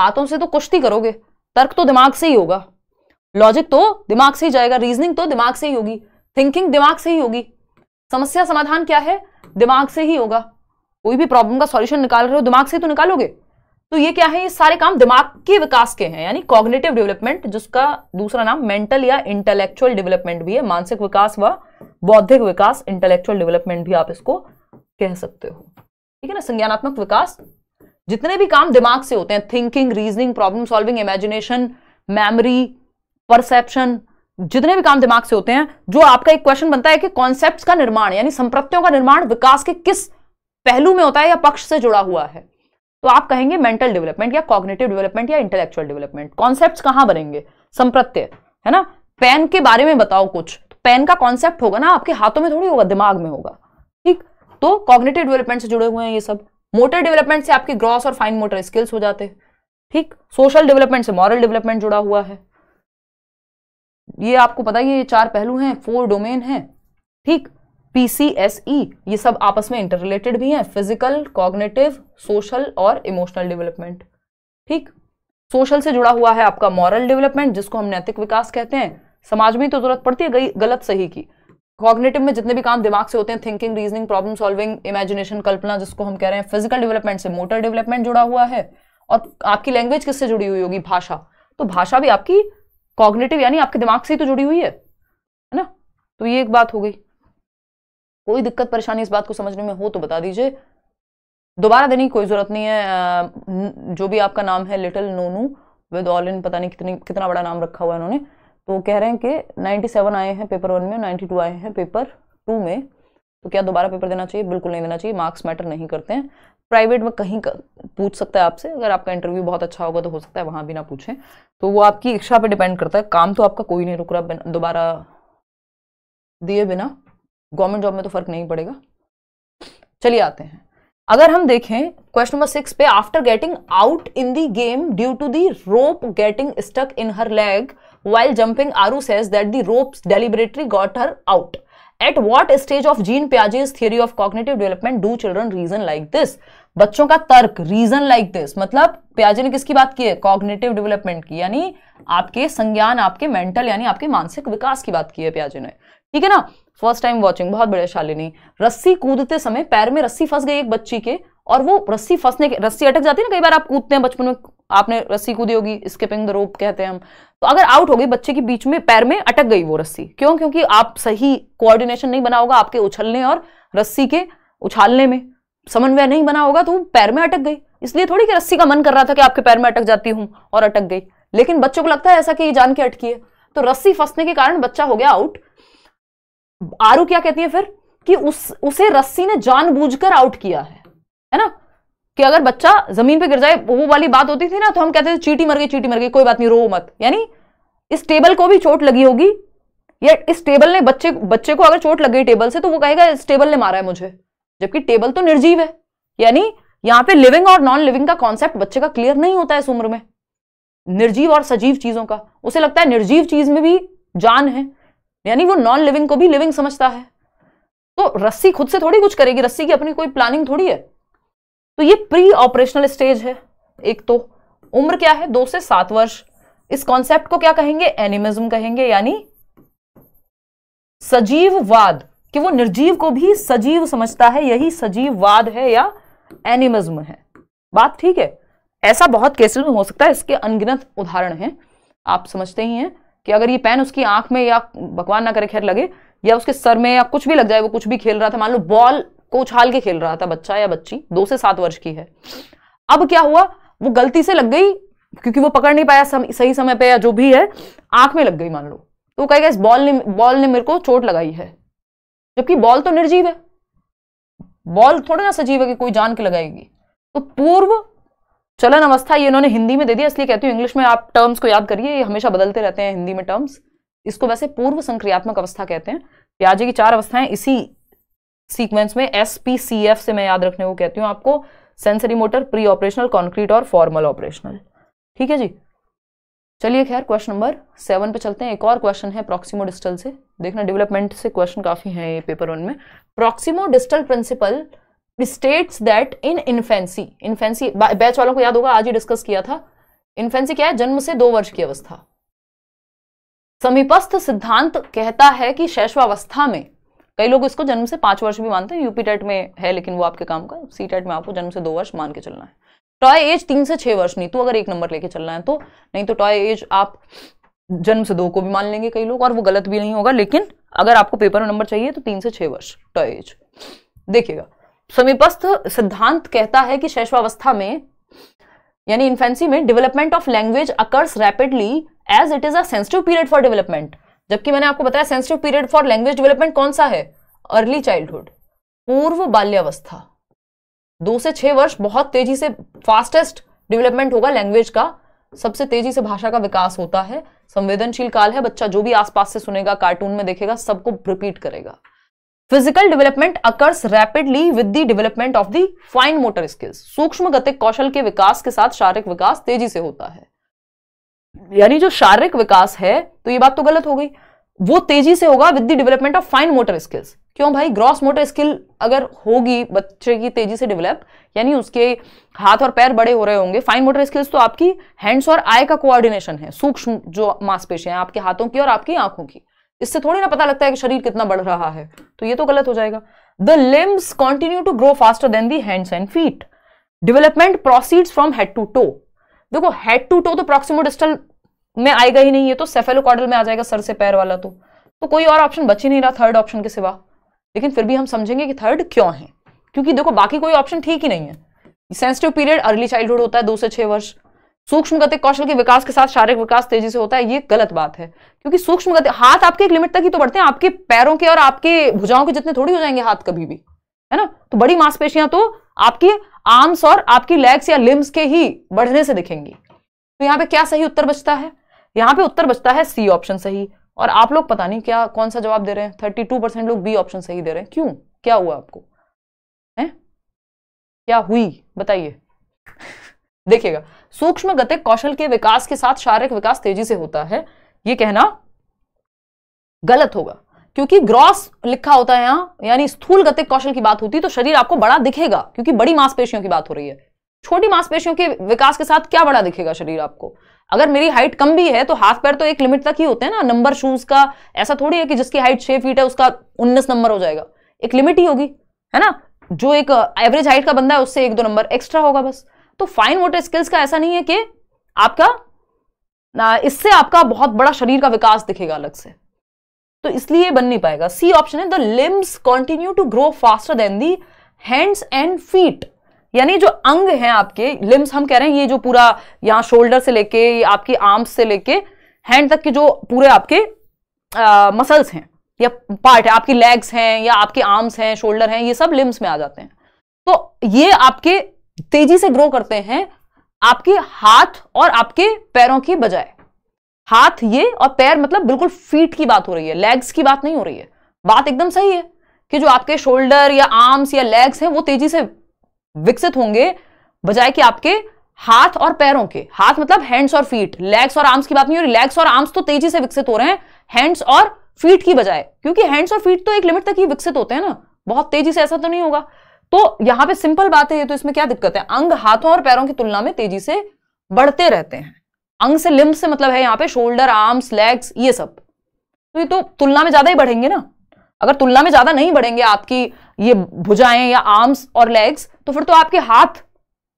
हाथों से तो कुश्ती करोगे तर्क तो दिमाग से ही होगा लॉजिक तो दिमाग से ही जाएगा रीजनिंग तो दिमाग से ही होगी थिंकिंग दिमाग से ही होगी समस्या समाधान क्या है दिमाग से ही होगा कोई भी प्रॉब्लम का सॉल्यूशन निकाल रहे हो दिमाग से ही तो निकालोगे तो ये क्या है ये सारे काम दिमाग के विकास के हैं यानी कॉग्नेटिव डेवलपमेंट जिसका दूसरा नाम मेंटल या इंटेलेक्चुअल डेवलपमेंट भी है मानसिक विकास व बौद्धिक विकास इंटेलेक्चुअल डेवलपमेंट भी आप इसको कह सकते हो ठीक है ना संज्ञानात्मक विकास जितने भी काम दिमाग से होते हैं thinking reasoning problem solving imagination memory perception जितने भी काम दिमाग से होते हैं जो आपका एक क्वेश्चन बनता है कि कॉन्सेप्ट का निर्माण यानी संप्रत्यों का निर्माण विकास के किस पहलू में होता है या पक्ष से जुड़ा हुआ है तो आप कहेंगे मेंटल डेवलपमेंट या कॉग्नेटिव डेवलपमेंट या इंटेलेक्चुअल डेवलपमेंट कॉन्सेप्ट कहां बनेंगे संप्रत्य है ना पेन के बारे में बताओ कुछ तो पेन का कॉन्सेप्ट होगा ना आपके हाथों में थोड़ी होगा दिमाग में होगा तो कॉग्नेटिव डेवलपमेंट से जुड़े हुए हैं ये सब मोटर डेवलपमेंट से आपकी ग्रॉस और फाइन मोटर स्किल्स हो जाते हैं ठीक सोशल डेवलपमेंट से मॉरल डेवलपमेंट जुड़ा हुआ है ये आपको पता ही ये चार पहलू हैं फोर डोमेन है ठीक पीसीएसई e, ये सब आपस में इंटर रिलेटेड भी हैं फिजिकल कॉग्नेटिव सोशल और इमोशनल डेवलपमेंट ठीक सोशल से जुड़ा हुआ है आपका मॉरल डेवलपमेंट जिसको हम नैतिक विकास कहते हैं समाज में तो जरूरत पड़ती है गलत सही की कॉग्नेटिव में जितने भी काम दिमाग से होते हैं thinking reasoning problem solving imagination कल्पना जिसको हम कह रहे हैं फिजिकल डेवलपमेंट से मोटर डेवलपमेंट जुड़ा हुआ है और आपकी लैंग्वेज किससे जुड़ी हुई होगी भाषा तो भाषा भी आपकी कॉग्नेटिव यानी आपके दिमाग से ही तो जुड़ी हुई है ना तो ये एक बात हो गई कोई दिक्कत परेशानी इस बात को समझने में हो तो बता दीजिए दोबारा देने की कोई ज़रूरत नहीं है जो भी आपका नाम है लिटिल नोनू विद ऑल इन पता नहीं कितनी कितना बड़ा नाम रखा हुआ है उन्होंने तो कह रहे हैं कि 97 आए हैं पेपर वन में 92 आए हैं पेपर टू में तो क्या दोबारा पेपर देना चाहिए बिल्कुल नहीं देना चाहिए मार्क्स मैटर नहीं करते हैं प्राइवेट में कहीं कर, पूछ सकता है आपसे अगर आपका इंटरव्यू बहुत अच्छा होगा तो हो सकता है वहाँ भी ना पूछें तो वो आपकी इच्छा पर डिपेंड करता है काम तो आपका कोई नहीं रुक रहा दोबारा दिए बिना गवर्नमेंट जॉब में तो फर्क नहीं पड़ेगा चलिए आते हैं अगर हम देखें क्वेश्चन नंबर सिक्स पे after getting out in the game due to the rope getting stuck in her leg while jumping aru says that the ropes deliberately got her out at what stage of Jean प्याज theory of cognitive development do children reason like this बच्चों का तर्क reason like this मतलब प्याजे ने किसकी बात की है कॉग्नेटिव डेवलपमेंट की यानी आपके संज्ञान आपके मेंटल यानी आपके मानसिक विकास की बात की है प्याजे ने ठीक है ना फर्स्ट टाइम वॉचिंग बहुत बड़े शालिनी रस्सी कूदते समय पैर में रस्सी फंस गई एक बच्ची के और वो रस्सी फंसने के रस्सी अटक जाती है ना कई बार आप कूदते हैं बचपन में आपने रस्सी कूदी होगी स्किपिंग द रोप कहते हैं हम तो अगर आउट हो गई बच्चे के बीच में पैर में अटक गई वो रस्सी क्यों क्योंकि आप सही कोऑर्डिनेशन नहीं बना होगा आपके उछलने और रस्सी के उछालने में समन्वय नहीं बना होगा तो पैर में अटक गई इसलिए थोड़ी कि रस्सी का मन कर रहा था कि आपके पैर में अटक जाती हूं और अटक गई लेकिन बच्चों को लगता है ऐसा कि ये जान के अटकी है तो रस्सी फंसने के कारण बच्चा हो गया आउट आरू क्या कहती है फिर कि उस उसे रस्सी ने जानबूझकर आउट किया है है ना कि अगर बच्चा जमीन पे गिर जाए वो वाली बात होती थी ना तो हम कहते थे चीटी मर गई चीटी मर गई कोई बात नहीं रो मत यानी इस टेबल को भी चोट लगी होगी या इस टेबल ने बच्चे बच्चे को अगर चोट लग गई टेबल से तो वो कहेगा इस टेबल ने मारा है मुझे जबकि टेबल तो निर्जीव है यानी यहाँ पे लिविंग और नॉन लिविंग का कॉन्सेप्ट बच्चे का क्लियर नहीं होता है इस उम्र में निर्जीव और सजीव चीजों का उसे लगता है निर्जीव चीज में भी जान है यानी वो नॉन लिविंग को भी लिविंग समझता है तो रस्सी खुद से थोड़ी कुछ करेगी रस्सी की अपनी कोई प्लानिंग थोड़ी है तो ये प्री ऑपरेशनल स्टेज है एक तो उम्र क्या है दो से सात वर्ष इस कॉन्सेप्ट को क्या कहेंगे एनिमिज्म कहेंगे यानी सजीववाद कि वो निर्जीव को भी सजीव समझता है यही सजीववाद है या एनिमिज्म है बात ठीक है ऐसा बहुत केसेस में हो सकता है इसके अनगिनत उदाहरण हैं आप समझते ही हैं कि अगर ये पेन उसकी आंख में या भगवान ना करे खैर लगे या उसके सर में या कुछ भी लग जाए वो कुछ भी खेल रहा था मान लो बॉल को उछाल के खेल रहा था बच्चा या बच्ची दो से सात वर्ष की है अब क्या हुआ वो गलती से लग गई क्योंकि वो पकड़ नहीं पाया सम, सही समय पे या जो भी है आंख में लग गई मान लो तो कहेगा इस बॉल ने बॉल ने मेरे को चोट लगाई है जबकि बॉल तो निर्जीव है बॉल थोड़ा ना सजीव है कि कोई जान के लगाएगी तो पूर्व चलन अवस्था ये इन्होंने हिंदी में दे दिया इसलिए कहती हूँ इंग्लिश में आप टर्म्स को याद करिए ये हमेशा बदलते रहते हैं हिंदी में टर्म्स इसको वैसे पूर्व संक्रियात्मक अवस्था कहते हैं प्याजे की चार अवस्थाएं इसी सीक्वेंस में एस से मैं याद रखने को कहती हूँ आपको sensory motor pre operational concrete और फॉर्मल ऑपरेशनल ठीक है जी चलिए खैर क्वेश्चन नंबर सेवन पे चलते हैं एक और क्वेश्चन है प्रोक्सीमो डिस्टल से देखना डेवलपमेंट से क्वेश्चन काफ़ी है ये पेपर वन में proximodistal principle states that in infancy infancy batch वालों को याद होगा आज ही डिस्कस किया था इन्फेंसी क्या है जन्म से दो वर्ष की अवस्था समीपस्थ सिद्धांत कहता है कि शैशवावस्था में कई लोग इसको जन्म से पांच वर्ष भी मानते हैं यूपी टेट में है लेकिन वो आपके काम का सी टेट में आपको जन्म से दो वर्ष मान के चलना है टॉय एज तीन से छह वर्ष नहीं तो अगर एक नंबर लेके चलना है तो नहीं तो टॉय एज आप जन्म से दो को भी मान लेंगे कई लोग और वो गलत भी नहीं होगा लेकिन अगर आपको पेपर में नंबर चाहिए तो तीन से छह वर्ष टॉय एज देखिएगा समीपस्थ सिद्धांत कहता है कि शैशवावस्था में यानी इन्फेंसी में development of language occurs rapidly as it is a sensitive period for development जबकि मैंने आपको बताया sensitive period for language development कौन सा है अर्ली चाइल्डहुड पूर्व बाल्यावस्था दो से छह वर्ष बहुत तेजी से फास्टेस्ट डेवलपमेंट होगा लैंग्वेज का सबसे तेजी से भाषा का विकास होता है संवेदनशील काल है बच्चा जो भी आसपास से सुनेगा कार्टून में देखेगा सबको रिपीट करेगा physical development occurs rapidly with the development of the fine motor skills सूक्ष्म गतिक कौशल के विकास के साथ शारीरिक विकास तेजी से होता है यानी जो शारीरिक विकास है तो ये बात तो गलत हो गई वो तेजी से होगा with the development of fine motor skills क्यों भाई ग्रॉस मोटर स्किल अगर होगी बच्चे की तेजी से डेवलप यानी उसके हाथ और पैर बड़े हो रहे होंगे फाइन मोटर स्किल्स तो आपकी हैंड्स और आई का कोऑर्डिनेशन है सूक्ष्म जो है आपके हाथों की और आपकी आंखों की इससे थोड़ी ना पता लगता है कि शरीर कितना बढ़ रहा है तो ये तो गलत हो जाएगा the limbs continue to grow faster than the hands and feet development proceeds from head to toe देखो हेड टू टो तो प्रोक्सिमो डिस्टल में आएगा ही नहीं है तो सेफेलोकॉडल में आ जाएगा सर से पैर वाला तो तो कोई और ऑप्शन बच ही नहीं रहा थर्ड ऑप्शन के सिवा लेकिन फिर भी हम समझेंगे कि थर्ड क्यों है क्योंकि देखो बाकी कोई ऑप्शन ठीक ही नहीं है सेंसिटिव पीरियड अर्ली चाइल्डहुड होता है दो से छह वर्ष सूक्ष्म गतिक कौशल के विकास के साथ शारीरिक विकास तेजी से होता है ये गलत बात है क्योंकि सूक्ष्म गति हाथ आपके एक लिमिट तक ही तो बढ़ते हैं आपके पैरों के और आपके भुजाओं के जितने थोड़ी हो जाएंगे हाथ कभी भी है ना तो बड़ी मांसपेशियां तो आपकी आर्म्स और आपकी लेग्स या लिम्स के ही बढ़ने से दिखेंगी तो यहाँ पे क्या सही उत्तर बचता है यहाँ पे उत्तर बचता है सी ऑप्शन सही और आप लोग पता नहीं क्या कौन सा जवाब दे रहे हैं थर्टी टू परसेंट लोग बी ऑप्शन सही दे रहे हैं क्यों क्या हुआ आपको है क्या हुई बताइए देखिएगा सूक्ष्म गतिक कौशल के विकास के साथ शारीरिक विकास तेजी से होता है ये कहना गलत होगा क्योंकि ग्रॉस लिखा होता है यहां यानी स्थूल गतिक कौशल की बात होती है तो शरीर आपको बड़ा दिखेगा क्योंकि बड़ी मांसपेशियों की बात हो रही है छोटी मांसपेशियों के विकास के साथ क्या बड़ा दिखेगा शरीर आपको अगर मेरी हाइट कम भी है तो हाथ पैर तो एक लिमिट तक ही होते हैं ना नंबर शूज का ऐसा थोड़ी है कि जिसकी हाइट छह फीट है उसका उन्नीस नंबर हो जाएगा एक लिमिट ही होगी है ना जो एक एवरेज हाइट का बंदा है उससे एक दो नंबर एक्स्ट्रा होगा बस तो फाइन वोटर स्किल्स का ऐसा नहीं है कि आपका इससे आपका बहुत बड़ा शरीर का विकास दिखेगा अलग से तो इसलिए बन नहीं पाएगा सी ऑप्शन है the limbs continue to grow faster than the hands and feet यानी जो अंग हैं आपके लिम्स हम कह रहे हैं ये जो पूरा यहां शोल्डर से लेके आपकी आर्म्स से लेके हैंड तक के जो पूरे आपके मसल्स हैं या पार्ट है आपकी लेग्स हैं या आपके आर्म्स हैं शोल्डर हैं ये सब लिम्स में आ जाते हैं तो ये आपके तेजी से ग्रो करते हैं आपके हाथ और आपके पैरों की बजाय हाथ ये और पैर मतलब बिल्कुल फीट की बात हो रही है लेग्स की बात नहीं हो रही है बात एकदम सही है कि जो आपके शोल्डर या आर्म्स या लेग्स हैं वो तेजी से विकसित होंगे बजाय कि आपके हाथ और पैरों के हाथ मतलब हैंड्स और फीट लेग्स और आर्म्स की बात नहीं हो रही लेग्स और आर्म्स तो तेजी से विकसित हो रहे हैं हैंड्स और फीट की बजाय क्योंकि हैंड्स और फीट तो एक लिमिट तक ही विकसित होते हैं ना बहुत तेजी से ऐसा तो नहीं होगा तो यहां पे सिंपल बात है तो इसमें क्या दिक्कत है अंग हाथों और पैरों की तुलना में तेजी से बढ़ते रहते हैं अंग से लिम्ब से मतलब है यहाँ पे शोल्डर आर्म्स लेग्स ये सब तो ये तो तुलना में ज्यादा ही बढ़ेंगे ना अगर तुलना में ज्यादा नहीं बढ़ेंगे आपकी ये भुजाएं या आर्म्स और लेग्स तो फिर तो आपके हाथ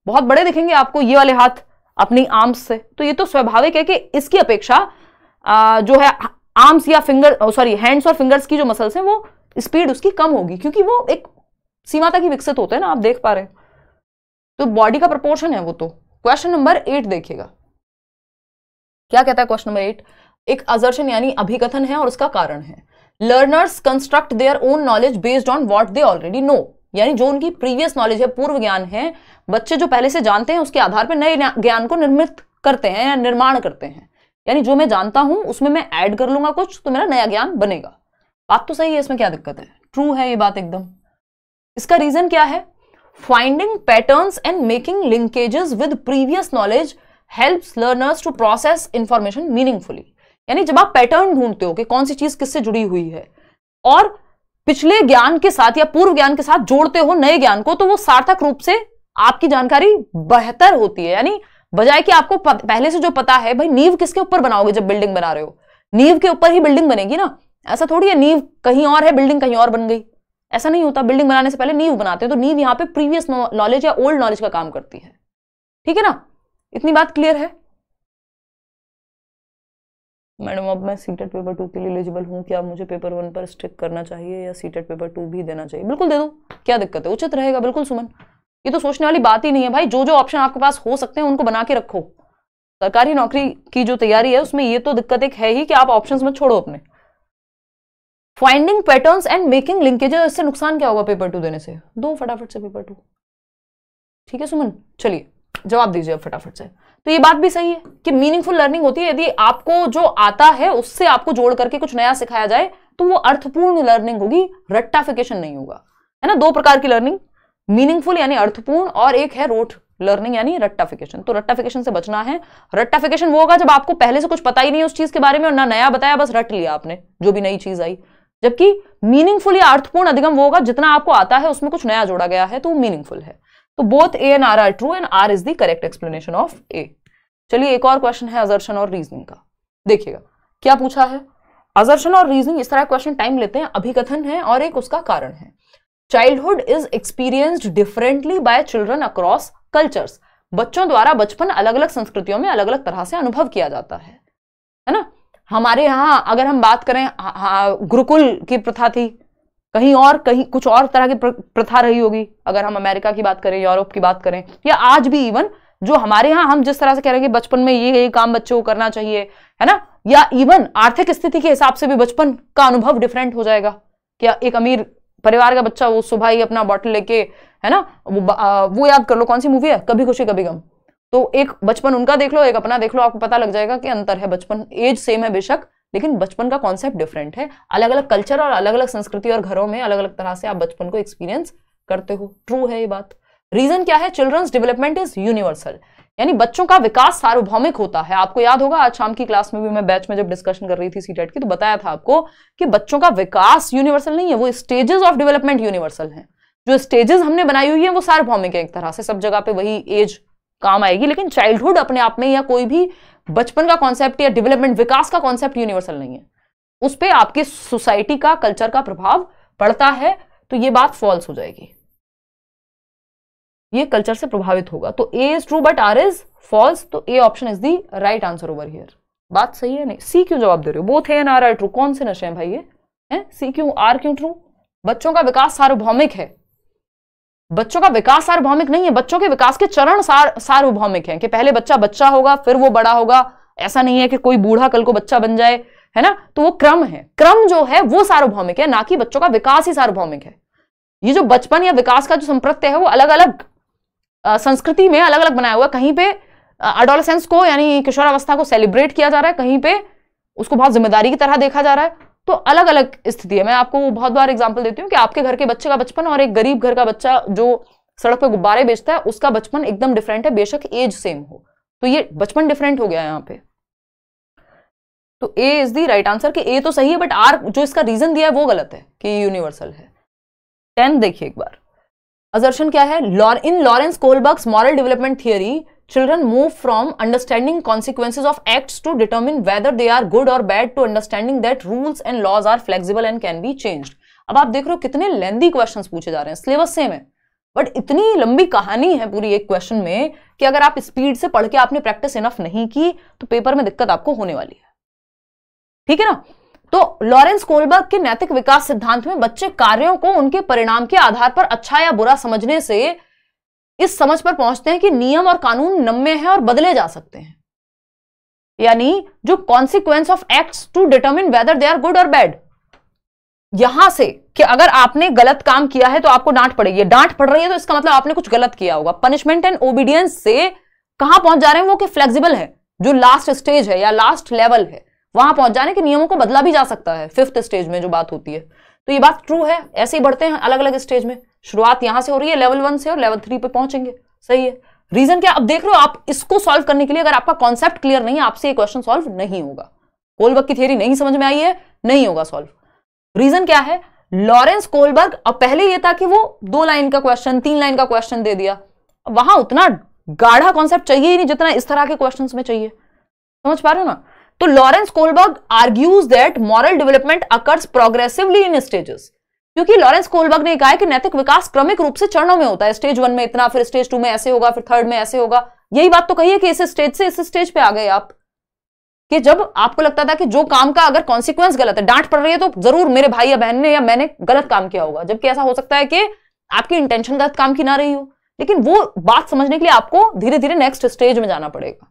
बहुत बड़े दिखेंगे आपको ये वाले हाथ अपनी आर्म्स से तो ये तो स्वाभाविक है कि इसकी अपेक्षा जो है आर्म्स या फिंगर सॉरी हैंड्स और फिंगर्स की जो मसल्स हैं वो स्पीड उसकी कम होगी क्योंकि वो एक सीमा तक ही विकसित होते हैं ना आप देख पा रहे हैं तो बॉडी का प्रपोर्शन है वो तो क्वेश्चन नंबर एट देखिएगा क्या कहता है क्वेश्चन नंबर एट एक अजर्शन यानी अभिकथन है और उसका कारण है learners construct their own knowledge based on what they already know यानी जो उनकी प्रीवियस नॉलेज है पूर्व ज्ञान है बच्चे जो पहले से जानते हैं उसके आधार पर नए ज्ञान को निर्मित करते हैं या निर्माण करते हैं यानी जो मैं जानता हूं उसमें मैं ऐड कर लूंगा कुछ तो मेरा नया ज्ञान बनेगा बात तो सही है इसमें क्या दिक्कत है ट्रू है ये बात एकदम इसका रीजन क्या है finding pattern and making linkages with previous knowledge helps learners to process information meaningfully यानी जब आप पैटर्न ढूंढते हो कि कौन सी चीज किससे जुड़ी हुई है और पिछले ज्ञान के साथ या पूर्व ज्ञान के साथ जोड़ते हो नए ज्ञान को तो वो सार्थक रूप से आपकी जानकारी बेहतर होती है यानी बजाय कि आपको पहले से जो पता है भाई नींव किसके ऊपर बनाओगे जब बिल्डिंग बना रहे हो नींव के ऊपर ही बिल्डिंग बनेगी ना ऐसा थोड़ी है नींव कहीं और है बिल्डिंग कहीं और बन गई ऐसा नहीं होता बिल्डिंग बनाने से पहले नींव बनाते हैं तो नींव यहाँ पे प्रीवियस नॉलेज या ओल्ड नॉलेज का काम करती है ठीक है ना इतनी बात क्लियर है मैडम अब मैं सीटेट पेपर टू के लिए एलिजिबल हूँ क्या मुझे पेपर वन पर स्टिक करना चाहिए या सीटेट पेपर टू भी देना चाहिए बिल्कुल दे दो क्या दिक्कत है उचित रहेगा बिल्कुल सुमन ये तो सोचने वाली बात ही नहीं है भाई जो जो ऑप्शन आपके पास हो सकते हैं उनको बना के रखो सरकारी नौकरी की जो तैयारी है उसमें ये तो दिक्कत एक है ही कि आप ऑप्शंस में छोड़ो अपने finding patterns and making linkages इससे नुकसान क्या होगा पेपर टू देने से दो फटाफट से पेपर टू ठीक है सुमन चलिए जवाब दीजिए फटाफट से तो ये बात भी सही है कि मीनिंगफुल लर्निंग होती है यदि आपको जो आता है उससे आपको जोड़ करके कुछ नया सिखाया जाए तो वो अर्थपूर्ण लर्निंग होगी रट्टाफिकेशन नहीं होगा है ना दो प्रकार की लर्निंग मीनिंगफुल यानी अर्थपूर्ण और एक है रोट लर्निंग यानी रट्टाफिकेशन तो रट्टाफिकेशन से बचना है रट्टाफिकेशन वो होगा जब आपको पहले से कुछ पता ही नहीं उस चीज के बारे में और ना नया बताया बस रट लिया आपने जो भी नई चीज आई जबकि मीनिंगफुल या अर्थपूर्ण अधिगम वो होगा जितना आपको आता है उसमें कुछ नया जोड़ा गया है तो वो मीनिंगफुल है तो both A and R are true and R is the correct explanation of A चलिए एक और क्वेश्चन है अजर्शन और रीजनिंग का देखिएगा क्या पूछा है अजर्शन और रीजनिंग इस तरह क्वेश्चन टाइम लेते हैं अभिकथन है और एक उसका कारण है childhood is experienced differently by children across cultures बच्चों द्वारा बचपन अलग अलग संस्कृतियों में अलग अलग तरह से अनुभव किया जाता है है ना हमारे यहाँ अगर हम बात करें गुरुकुल की प्रथा थी कहीं और कहीं कुछ और तरह की प्रथा रही होगी अगर हम अमेरिका की बात करें यूरोप की बात करें या आज भी इवन जो हमारे यहाँ हम जिस तरह से कह रहे हैं कि बचपन में ये ये काम बच्चों को करना चाहिए है ना या इवन आर्थिक स्थिति के हिसाब से भी बचपन का अनुभव डिफरेंट हो जाएगा क्या एक अमीर परिवार का बच्चा वो सुबह ही अपना बॉटल लेके है ना वो आ, वो याद कर लो कौन सी मूवी है कभी खुशी कभी गम तो एक बचपन उनका देख लो एक अपना देख लो आपको पता लग जाएगा कि अंतर है बचपन एज सेम है बेशक लेकिन बचपन का कॉन्सेप्ट डिफरेंट है अलग अलग कल्चर और अलग अलग संस्कृति और घरों में अलग अलग तरह से आप बचपन को एक्सपीरियंस करते हो ट्रू है ये बात रीजन क्या है चिल्ड्रंस डेवलपमेंट इज यूनिवर्सल यानी बच्चों का विकास सार्वभौमिक होता है आपको याद होगा आज शाम की क्लास में भी मैं बैच में जब डिस्कशन कर रही थी सीटेट की तो बताया था आपको कि बच्चों का विकास यूनिवर्सल नहीं है वो स्टेजेस ऑफ डेवलपमेंट यूनिवर्सल है जो स्टेजेस हमने बनाई हुई है वो सार्वभौमिक है एक तरह से सब जगह पे वही एज काम आएगी लेकिन चाइल्डहुड अपने आप में या कोई भी बचपन का कॉन्सेप्ट या डेवलपमेंट विकास का कॉन्सेप्ट यूनिवर्सल नहीं है उस पर आपके सोसाइटी का कल्चर का प्रभाव पड़ता है तो ये बात फॉल्स हो जाएगी ये कल्चर से प्रभावित होगा तो A is true but R is false तो A option is the right answer over here बात सही है नहीं सी क्यों जवाब दे रहे हो बोथ है आर आर ट्रू कौन से नशे हैं भाई ये सी क्यों आर क्यों ट्रू बच्चों का विकास सार्वभौमिक है बच्चों का विकास सार्वभौमिक नहीं है बच्चों के विकास के चरण सार सार्वभौमिक है कि पहले बच्चा बच्चा होगा फिर वो बड़ा होगा ऐसा नहीं है कि कोई बूढ़ा कल को बच्चा बन जाए है ना तो वो क्रम है क्रम जो है वो सार्वभौमिक है ना कि बच्चों का विकास ही सार्वभौमिक है ये जो बचपन या विकास का जो संप्रत्य है वो अलग अलग संस्कृति में अलग अलग बनाया हुआ कहीं पे अडोलसेंस को यानी किशोरावस्था को सेलिब्रेट किया जा रहा है कहीं पे उसको बहुत जिम्मेदारी की तरह देखा जा रहा है तो अलग अलग स्थिति है मैं आपको बहुत बार एग्जाम्पल देती हूँ कि आपके घर के बच्चे का बचपन और एक गरीब घर का बच्चा जो सड़क पर गुब्बारे बेचता है उसका बचपन एकदम डिफरेंट है बेशक एज सेम हो तो ये बचपन डिफरेंट हो गया यहाँ पे तो A is the right answer कि ए तो सही है बट आर जो इसका रीजन दिया है वो गलत है कि यूनिवर्सल है टेन देखिए एक बार अजर्शन क्या है in Lawrence Kohlberg's moral development theory children move from understanding consequences of acts to determine whether they are good or bad to understanding that rules and laws are flexible and can be changed अब आप देख रहे हो कितने lengthy question पूछे जा रहे हैं सिलेबस सेम है बट इतनी लंबी कहानी है पूरी एक क्वेश्चन में कि अगर आप स्पीड से पढ़ के आपने प्रैक्टिस इनफ नहीं की तो पेपर में दिक्कत आपको होने वाली है ठीक है ना तो लॉरेंस कोलबर्ग के नैतिक विकास सिद्धांत में बच्चे कार्यों को उनके परिणाम के आधार पर अच्छा या बुरा समझने से इस समझ पर पहुंचते हैं कि नियम और कानून नम्य है और बदले जा सकते हैं यानी जो consequence of act to determine whether they are good और बैड यहां से कि अगर आपने गलत काम किया है तो आपको डांट पड़ेगी डांट पड़ रही है तो इसका मतलब आपने कुछ गलत किया होगा पनिशमेंट एंड ओबीडियंस से कहां पहुंच जा रहे हैं वो कि फ्लेक्सिबल है जो लास्ट स्टेज है या लास्ट लेवल है वहां पहुंच जाने के नियमों को बदला भी जा सकता है फिफ्थ स्टेज में जो बात होती है तो ये बात ट्रू है ऐसे ही बढ़ते हैं अलग अलग स्टेज में शुरुआत यहां से हो रही है लेवल वन से और लेवल थ्री पे पहुंचेंगे सही है रीजन क्या आप देख रहे हो आप इसको सॉल्व करने के लिए अगर आपका कॉन्सेप्ट क्लियर नहीं है आपसे ये क्वेश्चन सॉल्व नहीं होगा कोलबर्ग की थियरी नहीं समझ में आई है नहीं होगा सॉल्व रीजन क्या है लॉरेंस कोलबर्ग अब पहले ये था कि वो दो लाइन का क्वेश्चन तीन लाइन का क्वेश्चन दे दिया वहां उतना गाढ़ा कॉन्सेप्ट चाहिए ही नहीं जितना इस तरह के क्वेश्चन में चाहिए समझ पा रहे हो ना तो Lawrence Kohlberg argues that moral development occurs progressively in stages क्योंकि लॉरेंस कोलबर्ग ने कहा है कि नैतिक विकास क्रमिक रूप से चरणों में होता है स्टेज वन में इतना फिर स्टेज टू में ऐसे होगा फिर थर्ड में ऐसे होगा यही बात तो कही है कि इस स्टेज से इस स्टेज पे आ गए आप कि जब आपको लगता था कि जो काम का अगर कॉन्सिक्वेंस गलत है डांट पड़ रही है तो जरूर मेरे भाई या बहन ने या मैंने गलत काम किया होगा जबकि ऐसा हो सकता है कि आपकी इंटेंशन गलत काम की ना रही हो लेकिन वो बात समझने के लिए आपको धीरे धीरे नेक्स्ट स्टेज में जाना पड़ेगा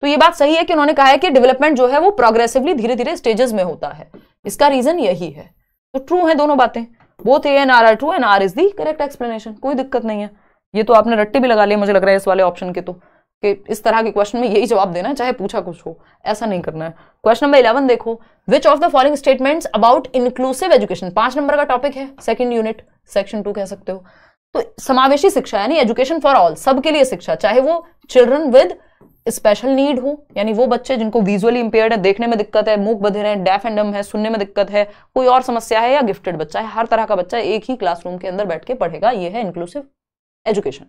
तो ये बात सही है कि उन्होंने कहा है कि डेवलपमेंट जो है वो प्रोग्रेसिवली धीरे धीरे स्टेजेस में होता है इसका रीजन यही है तो ट्रू है दोनों बातें both A and R are true and R is the correct explanation कोई दिक्कत नहीं है ये तो आपने रट्टे भी लगा लिया मुझे लग रहा है इस वाले ऑप्शन के तो कि इस तरह के क्वेश्चन में यही जवाब देना है चाहे पूछा कुछ हो ऐसा नहीं करना है क्वेश्चन नंबर इलेवन देखो which of the following statements about inclusive education पांच नंबर का टॉपिक है सेकंड यूनिट सेक्शन टू कह सकते हो तो समावेशी शिक्षा यानी एजुकेशन फॉर ऑल सबके लिए शिक्षा चाहे वो चिल्ड्रन विद स्पेशल नीड हो यानी वो बच्चे जिनको विजुअली इंपेयर है देखने में दिक्कत है मूक बधिर है डेफ एंड डम है सुनने में दिक्कत है कोई और समस्या है या गिफ्टेड बच्चा है हर तरह का बच्चा एक ही क्लासरूम के अंदर बैठ के पढ़ेगा ये है इंक्लूसिव एजुकेशन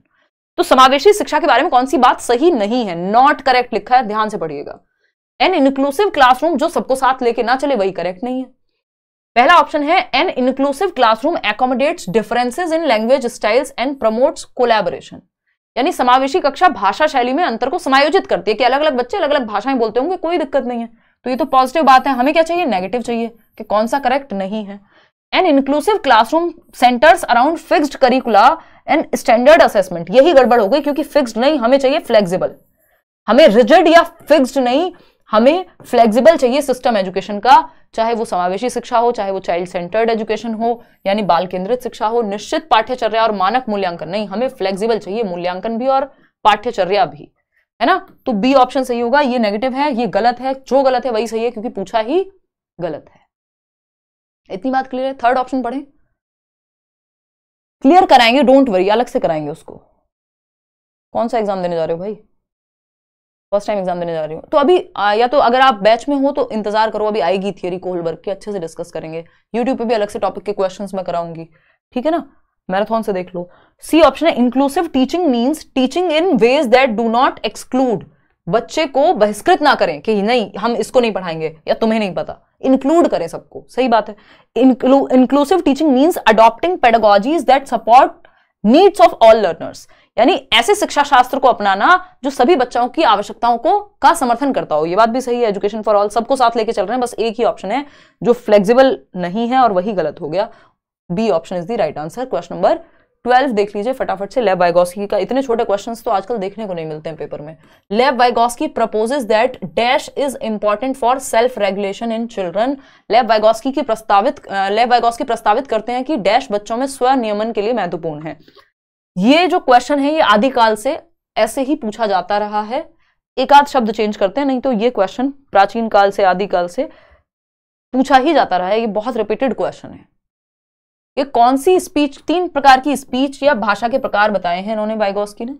तो समावेशी शिक्षा के बारे में कौन सी बात सही नहीं है नॉट करेक्ट लिखा है ध्यान से पढ़िएगा एन इंक्लूसिव क्लासरूम जो सबको साथ लेके ना चले वही करेक्ट नहीं है पहला ऑप्शन है an inclusive classroom accommodates differences in language styles and promotes collaboration यानी समावेशी कक्षा भाषा शैली में अंतर को समायोजित करती है कि अलग अलग बच्चे अलग अलग भाषाएं बोलते होंगे कोई दिक्कत नहीं है तो ये तो पॉजिटिव बात है हमें क्या चाहिए नेगेटिव चाहिए कि कौन सा करेक्ट नहीं है and inclusive classroom centres around fix curricula and standard assessment यही गड़बड़ हो गई क्योंकि फिक्सड नहीं हमें चाहिए फ्लेक्सिबल हमें रिजिड या फिक्सड नहीं हमें फ्लेक्सिबल चाहिए सिस्टम एजुकेशन का चाहे वो समावेशी शिक्षा हो चाहे वो चाइल्ड सेंटर्ड एजुकेशन हो यानी बाल केंद्रित शिक्षा हो निश्चित पाठ्यचर्या और मानक मूल्यांकन नहीं हमें फ्लेक्सिबल चाहिए मूल्यांकन भी और पाठ्यचर्या भी है ना तो बी ऑप्शन सही होगा ये नेगेटिव है ये गलत है जो गलत है वही सही है क्योंकि पूछा ही गलत है इतनी बात क्लियर है थर्ड ऑप्शन पढ़े क्लियर कराएंगे डोंट वरी अलग से कराएंगे उसको कौन सा एग्जाम देने जा रहे हो भाई फर्स्ट टाइम एग्जाम देने जा रही हूँ तो अभी आ, या तो अगर आप बैच में हो तो इंतजार करो अभी आएगी थियरी कोहलबर्ग की अच्छे से डिस्कस करेंगे यूट्यूब पे भी अलग से टॉपिक के क्वेश्चंस मैं कराऊंगी ठीक है ना मैराथन से देख लो सी ऑप्शन है inclusive teaching means teaching in ways that do not exclude बच्चे को बहिष्कृत ना करें कि नहीं हम इसको नहीं पढ़ाएंगे या तुम्हें नहीं पता इंक्लूड करें सबको सही बात है inclusive teaching means adopting pedagogies that support needs of all learners यानी ऐसे शिक्षा शास्त्र को अपनाना जो सभी बच्चों की आवश्यकताओं को का समर्थन करता हो ये बात भी सही है एजुकेशन फॉर ऑल सबको साथ लेके चल रहे हैं बस एक ही ऑप्शन है जो फ्लेक्सिबल नहीं है और वही गलत हो गया B option is the right answer question number twelve देख लीजिए फटाफट से लेब वाइगोस्की का इतने छोटे क्वेश्चंस तो आजकल देखने को नहीं मिलते हैं पेपर में Lev Vygotsky proposes that dash is important for self regulation in children Lev Vygotsky की प्रस्तावित लेब वाइगोस्की प्रस्तावित करते हैं कि डैश बच्चों में स्वनियमन के लिए महत्वपूर्ण है ये जो क्वेश्चन है ये आदिकाल से ऐसे ही पूछा जाता रहा है एक आध शब्द चेंज करते हैं नहीं तो ये क्वेश्चन प्राचीन काल से आदिकाल से पूछा ही जाता रहा है ये बहुत रिपीटेड क्वेश्चन है ये कौन सी स्पीच तीन प्रकार की स्पीच या भाषा के प्रकार बताए हैं इन्होंने बाइगोस्की ने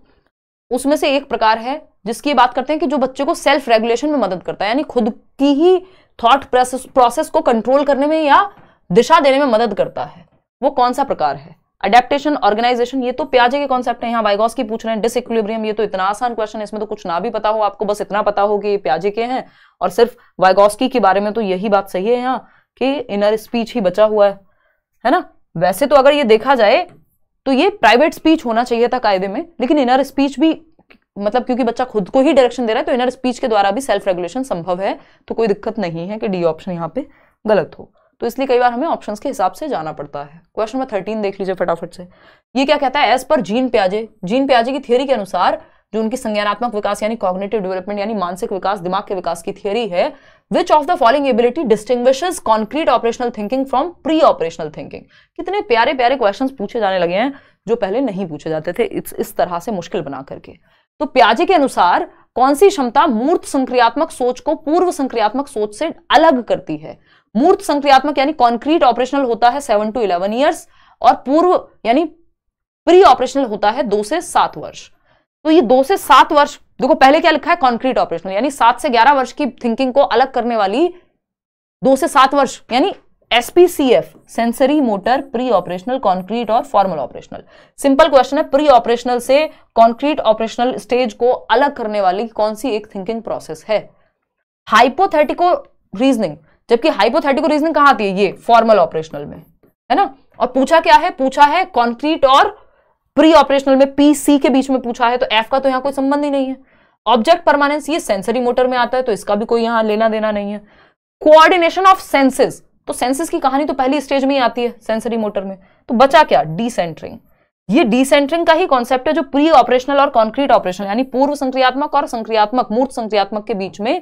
उसमें से एक प्रकार है जिसकी बात करते हैं कि जो बच्चे को सेल्फ रेगुलेशन में मदद करता है यानी खुद की ही थॉट प्रोसेस को कंट्रोल करने में या दिशा देने में मदद करता है वो कौन सा प्रकार है अडेप्टेशन ऑर्गेनाइजेशन ये तो प्याजे के कॉन्सेप्ट है यहाँ बाइगॉस की पूछ रहे हैं डिसक्लिब्रियम ये तो इतना आसान क्वेश्चन है इसमें तो कुछ ना भी पता हो आपको बस इतना पता हो कि ये प्याजे के हैं और सिर्फ वाइगॉस्की के बारे में तो यही बात सही है यहाँ कि इनर स्पीच ही बचा हुआ है है ना वैसे तो अगर ये देखा जाए तो ये प्राइवेट स्पीच होना चाहिए था कायदे में लेकिन इनर स्पीच भी मतलब क्योंकि बच्चा खुद को ही डायरेक्शन दे रहा है तो इनर स्पीच के द्वारा भी सेल्फ रेगुलेशन संभव है तो कोई दिक्कत नहीं है कि डी ऑप्शन यहाँ पे गलत हो तो इसलिए कई बार हमें ऑप्शंस के हिसाब से जाना पड़ता है क्वेश्चन नंबर थर्टीन देख लीजिए फटाफट से ये क्या कहता है एज पर जीन प्याजे जीन प्याजे की थियोरी के अनुसार जो उनकी संज्ञानात्मक विकास यानी कॉग्नेटिव डेवलपमेंट यानी मानसिक विकास दिमाग के विकास की थियरी है which of the following ability distinguishes concrete operational thinking from pre operational thinking कितने प्यारे प्यारे क्वेश्चन पूछे जाने लगे हैं जो पहले नहीं पूछे जाते थे इस, इस तरह से मुश्किल बना करके तो प्याजे के अनुसार कौन सी क्षमता मूर्त संक्रियात्मक सोच को पूर्व संक्रियात्मक सोच से अलग करती है मूर्त संक्रियात्मक यानी कॉन्क्रीट ऑपरेशनल होता है सेवन टू इलेवन ईयर्स और पूर्व यानी प्री ऑपरेशनल होता है दो से सात वर्ष तो ये दो से सात वर्ष देखो पहले क्या लिखा है कॉन्क्रीट ऑपरेशनल यानी सात से ग्यारह वर्ष की थिंकिंग को अलग करने वाली दो से सात वर्ष यानी SPCF sensory motor pre operational concrete और फॉर्मल ऑपरेशनल सिंपल क्वेश्चन है प्री ऑपरेशनल से कॉन्क्रीट ऑपरेशनल स्टेज को अलग करने वाली कौन सी एक थिंकिंग प्रोसेस है हाइपोथेटिको रीजनिंग जबकि हाइपोथेटिकल रीजनिंग कहाँ आती है ये फॉर्मल ऑपरेशनल में है ना और पूछा क्या है पूछा है कॉन्क्रीट और प्री ऑपरेशनल में पी सी के बीच में पूछा है तो एफ का तो यहाँ कोई संबंध ही नहीं है ऑब्जेक्ट परमानेंस ये सेंसरी मोटर में आता है तो इसका भी कोई यहाँ लेना देना नहीं है कोऑर्डिनेशन ऑफ सेंसेस तो सेंसेस की कहानी तो पहली स्टेज में ही आती है सेंसरी मोटर में तो बचा क्या डिसेंटरिंग ये डिसेंटरिंग का ही कॉन्सेप्ट है जो प्री ऑपरेशनल और कॉन्क्रीट ऑपरेशनल यानी पूर्व संक्रियात्मक और संक्रियात्मक मूर्त संक्रियात्मक के बीच में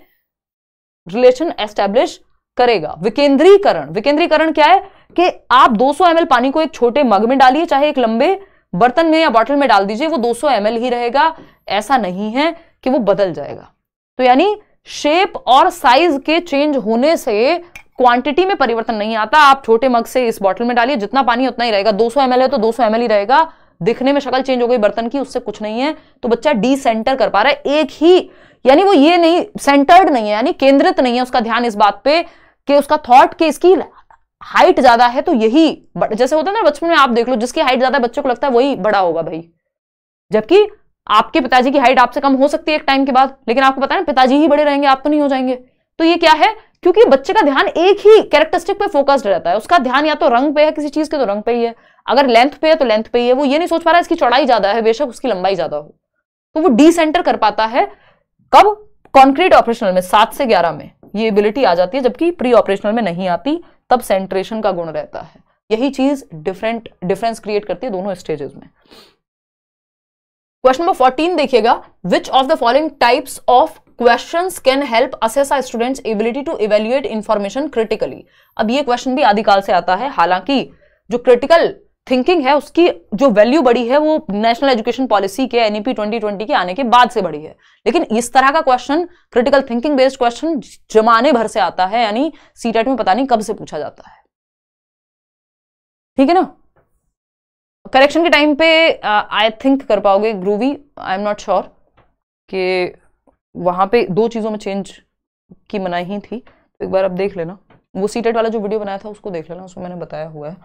रिलेशन एस्टेब्लिश करेगा विकेंद्रीकरण विकेंद्रीकरण क्या है कि आप 200 सौ पानी को एक छोटे मग में डालिए चाहे एक लंबे बर्तन में या बॉटल में डाल दीजिए वो 200 सौ ही रहेगा ऐसा नहीं है कि वो बदल जाएगा तो यानी शेप और साइज के चेंज होने से क्वांटिटी में परिवर्तन नहीं आता आप छोटे मग से इस बॉटल में डालिए जितना पानी उतना ही रहेगा 200 सौ है तो 200 सौ ही रहेगा दिखने में शक्ल चेंज हो गई बर्तन की उससे कुछ नहीं है तो बच्चा डी सेंटर कर पा रहा है एक ही यानी वो ये नहीं सेंटर्ड नहीं है यानी केंद्रित नहीं है उसका ध्यान इस बात पे कि उसका थॉट कि इसकी हाइट ज्यादा है तो यही जैसे होता है ना बचपन में आप देख लो जिसकी हाइट ज्यादा बच्चों को लगता है वही बड़ा होगा भाई जबकि आपके पिताजी की हाइट आपसे कम हो सकती है एक टाइम के बाद लेकिन आपको पता है पिताजी ही बड़े रहेंगे आप तो नहीं हो जाएंगे तो ये क्या है क्योंकि बच्चे का ध्यान एक ही कैरेक्टरिस्टिक पे फोकस्ड रहता है उसका ध्यान या तो रंग पे है किसी चीज के तो रंग पे ही है अगर लेंथ पे है तो लेंथ पे ही है वो ये नहीं सोच पा रहा है इसकी चौड़ाई ज्यादा है बेशक उसकी लंबाई ज्यादा हो तो वो डिसेंटर कर पाता है कब कॉन्क्रीट ऑपरेशनल में सात से ग्यारह में ये एबिलिटी आ जाती है जबकि प्री ऑपरेशनल में नहीं आती तब सेंट्रेशन का गुण रहता है यही चीज डिफरेंट डिफरेंस क्रिएट करती है दोनों स्टेजेस में क्वेश्चन नंबर फोर्टीन देखिएगा which of the following types of question can help assess a student's ability to evaluate information critically अब ये क्वेश्चन भी आदिकाल से आता है हालांकि जो क्रिटिकल थिंकिंग है उसकी जो वैल्यू बढ़ी है वो नेशनल एजुकेशन पॉलिसी के एनईपी 2020 के आने के बाद से बढ़ी है लेकिन इस तरह का question critical thinking based question जमाने भर से आता है यानी सीटेट में पता नहीं कब से पूछा जाता है ठीक है ना करेक्शन के टाइम पे आई uh, थिंक कर पाओगे groovy I am not sure कि वहां पे दो चीज़ों में चेंज की मनाही थी तो एक बार आप देख लेना वो सीटेट वाला जो वीडियो बनाया था उसको देख लेना उसमें मैंने बताया हुआ है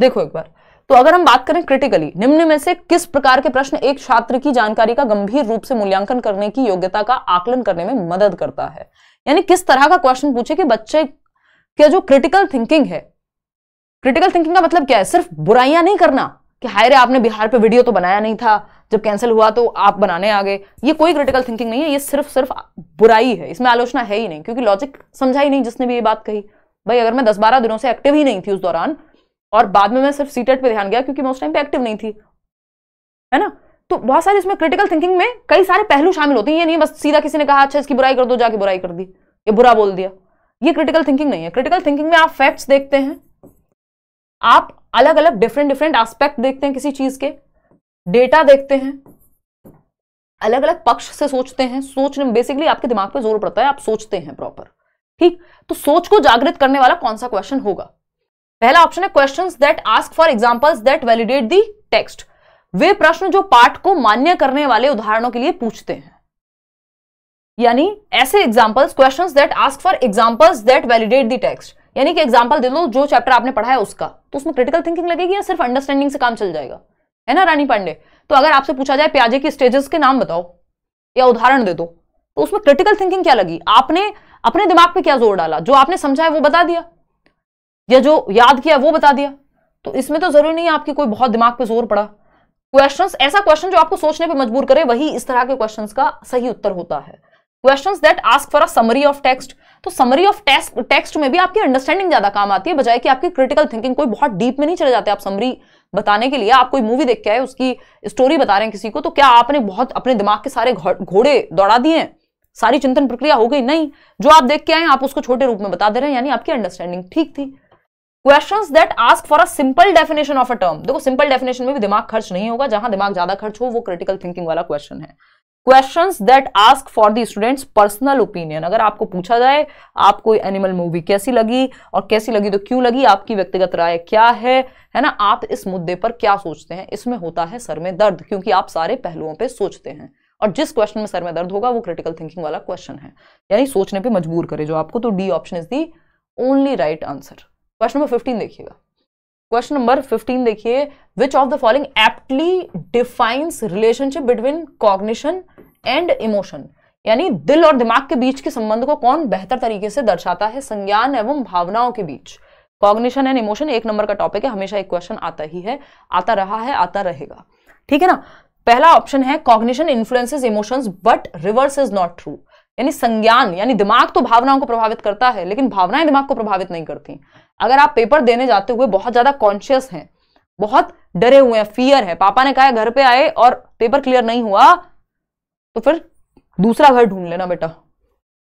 देखो एक बार uh, तो अगर हम बात करें क्रिटिकली निम्न में से किस प्रकार के प्रश्न एक छात्र की जानकारी का गंभीर रूप से मूल्यांकन करने की योग्यता का आकलन करने में मदद करता है यानी किस तरह का क्वेश्चन पूछे कि बच्चे का जो क्रिटिकल थिंकिंग है क्रिटिकल थिंकिंग का मतलब क्या है सिर्फ बुराइयां नहीं करना कि हाय रे आपने बिहार पे वीडियो तो बनाया नहीं था जब कैंसिल हुआ तो आप बनाने आ गए ये कोई क्रिटिकल थिंकिंग नहीं है ये सिर्फ सिर्फ बुराई है इसमें आलोचना है ही नहीं क्योंकि लॉजिक समझा ही नहीं जिसने भी ये बात कही भाई अगर मैं दस बारह दिनों से एक्टिव ही नहीं थी उस दौरान और बाद में मैं सिर्फ सी टेट पर ध्यान गया क्योंकि मैं उस टाइम पे एक्टिव नहीं थी है ना तो बहुत सारे इसमें क्रिटिकल थिंकिंग में कई सारे पहलू शामिल होते हैं ये नहीं बस सीधा किसी ने कहा अच्छा इसकी बुराई कर दो जाके बुराई कर दी ये बुरा बोल दिया ये क्रिटिकल थिंकिंग नहीं है क्रिटिकल थिंकिंग में आप फैक्ट्स देखते हैं आप अलग अलग डिफरेंट डिफरेंट एस्पेक्ट देखते हैं किसी चीज के डेटा देखते हैं अलग अलग पक्ष से सोचते हैं सोचने में बेसिकली आपके दिमाग पर जोर पड़ता है आप सोचते हैं प्रॉपर ठीक तो सोच को जागृत करने वाला कौन सा क्वेश्चन होगा पहला ऑप्शन है question that ask for examples that validate the text वे प्रश्न जो पाठ को मान्य करने वाले उदाहरणों के लिए पूछते हैं यानी ऐसे examples questions that ask for examples that validate the text यानी कि एग्जाम्पल दे दो जो चैप्टर आपने पढ़ा है उसका तो उसमें क्रिटिकल थिंकिंग लगेगी या सिर्फ अंडरस्टैंडिंग से काम चल जाएगा है ना रानी पांडे तो अगर आपसे पूछा जाए प्याजे के स्टेजेस के नाम बताओ या उदाहरण दे दो तो उसमें क्रिटिकल थिंकिंग क्या लगी आपने अपने दिमाग पे क्या जोर डाला जो आपने समझा है वो बता दिया या जो याद किया वो बता दिया तो इसमें तो जरूरी नहीं है आपकी कोई बहुत दिमाग पे जोर पड़ा क्वेश्चन ऐसा क्वेश्चन जो आपको सोचने पर मजबूर करे वही इस तरह के क्वेश्चन का सही उत्तर होता है question that ask for a summary of text तो समरी ऑफ टेक्स्ट में भी आपकी अंडरस्टैंडिंग ज्यादा काम आती है बजाय कि आपकी क्रिटिकल थिंकिंग कोई बहुत डीप में नहीं चले जाते आप समरी बताने के लिए आप कोई मूवी देख के आए उसकी स्टोरी बता रहे हैं किसी को तो क्या आपने बहुत अपने दिमाग के सारे घोड़े दौड़ा दिए हैं सारी चिंतन प्रक्रिया हो गई नहीं जो आप देख के आए आप उसको छोटे रूप में बता दे रहे हैं यानी आपकी अंडरस्टैंडिंग ठीक थी questions that ask for a simple definition of a term देखो सिंपल डेफिनेशन में भी दिमाग खर्च नहीं होगा जहां दिमाग ज्यादा खर्च हो वो क्रिटिकल थिंकिंग वाला क्वेश्चन है questions that ask for the student's personal opinion अगर आपको पूछा जाए आपको एनिमल मूवी कैसी लगी और कैसी लगी तो क्यों लगी आपकी व्यक्तिगत राय क्या है है ना आप इस मुद्दे पर क्या सोचते हैं इसमें होता है सर में दर्द क्योंकि आप सारे पहलुओं पर सोचते हैं और जिस क्वेश्चन में सर में दर्द होगा वो क्रिटिकल थिंकिंग वाला क्वेश्चन है यानी सोचने पर मजबूर करे जो आपको तो D option is the only right answer question number fifteen देखिएगा क्वेश्चन नंबर फिफ्टीन देखिए which of the following aptly defines relationship between cognition and emotion यानी दिल और दिमाग के बीच के संबंध को कौन बेहतर तरीके से दर्शाता है संज्ञान एवं भावनाओं के बीच कॉग्निशन एंड इमोशन एक नंबर का टॉपिक है हमेशा एक क्वेश्चन आता ही है आता रहा है आता रहेगा ठीक है ना पहला ऑप्शन है cognition influences emotions but reverse is not true यानी संज्ञान यानी दिमाग तो भावनाओं को प्रभावित करता है लेकिन भावनाएं दिमाग को प्रभावित नहीं करती अगर आप पेपर देने जाते हुए बहुत ज्यादा कॉन्शियस हैं बहुत डरे हुए हैं फियर है पापा ने कहा घर पे आए और पेपर क्लियर नहीं हुआ तो फिर दूसरा घर ढूंढ लेना बेटा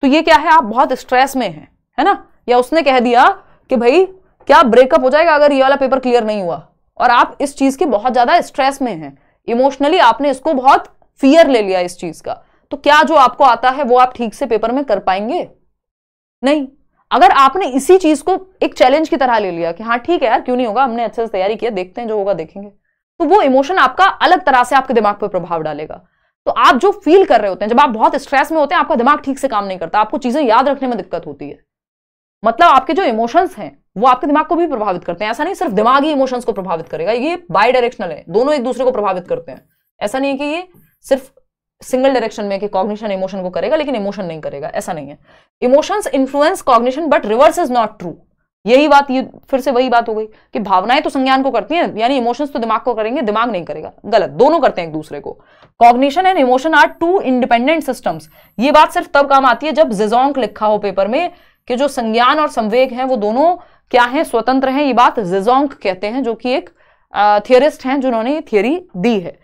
तो ये क्या है आप बहुत स्ट्रेस में हैं है ना या उसने कह दिया कि भाई क्या ब्रेकअप हो जाएगा अगर ये वाला पेपर क्लियर नहीं हुआ और आप इस चीज के बहुत ज्यादा स्ट्रेस में हैं इमोशनली आपने इसको बहुत फियर ले लिया इस चीज का तो क्या जो आपको आता है वो आप ठीक से पेपर में कर पाएंगे नहीं अगर आपने इसी चीज को एक चैलेंज की तरह ले लिया कि हाँ ठीक है यार क्यों नहीं होगा हमने अच्छे से तैयारी किया देखते हैं जो होगा देखेंगे तो वो इमोशन आपका अलग तरह से आपके दिमाग पर प्रभाव डालेगा तो आप जो फील कर रहे होते हैं जब आप बहुत स्ट्रेस में होते हैं आपका दिमाग ठीक से काम नहीं करता आपको चीजें याद रखने में दिक्कत होती है मतलब आपके जो इमोशंस हैं वो आपके दिमाग को भी प्रभावित करते हैं ऐसा नहीं सिर्फ दिमाग ही इमोशंस को प्रभावित करेगा ये बाई डायरेक्शनल है दोनों एक दूसरे को प्रभावित करते हैं ऐसा नहीं है कि ये सिर्फ सिंगल डायरेक्शन में कि कॉग्निशन इमोशन को करेगा लेकिन इमोशन नहीं करेगा ऐसा नहीं है emotions influence cognition but reverse is not true यही बात ये फिर से वही बात हो गई कि भावनाएं तो संज्ञान को करती हैं यानी इमोशंस तो दिमाग को करेंगे दिमाग नहीं करेगा गलत दोनों करते हैं एक दूसरे को cognition and emotion are two independent systems ये बात सिर्फ तब काम आती है जब जिजोंक लिखा हो पेपर में कि जो संज्ञान और संवेग है वो दोनों क्या है स्वतंत्र है ये बात जिजोंक कहते हैं जो कि एक थियरिस्ट हैं जिन्होंने थियरी दी है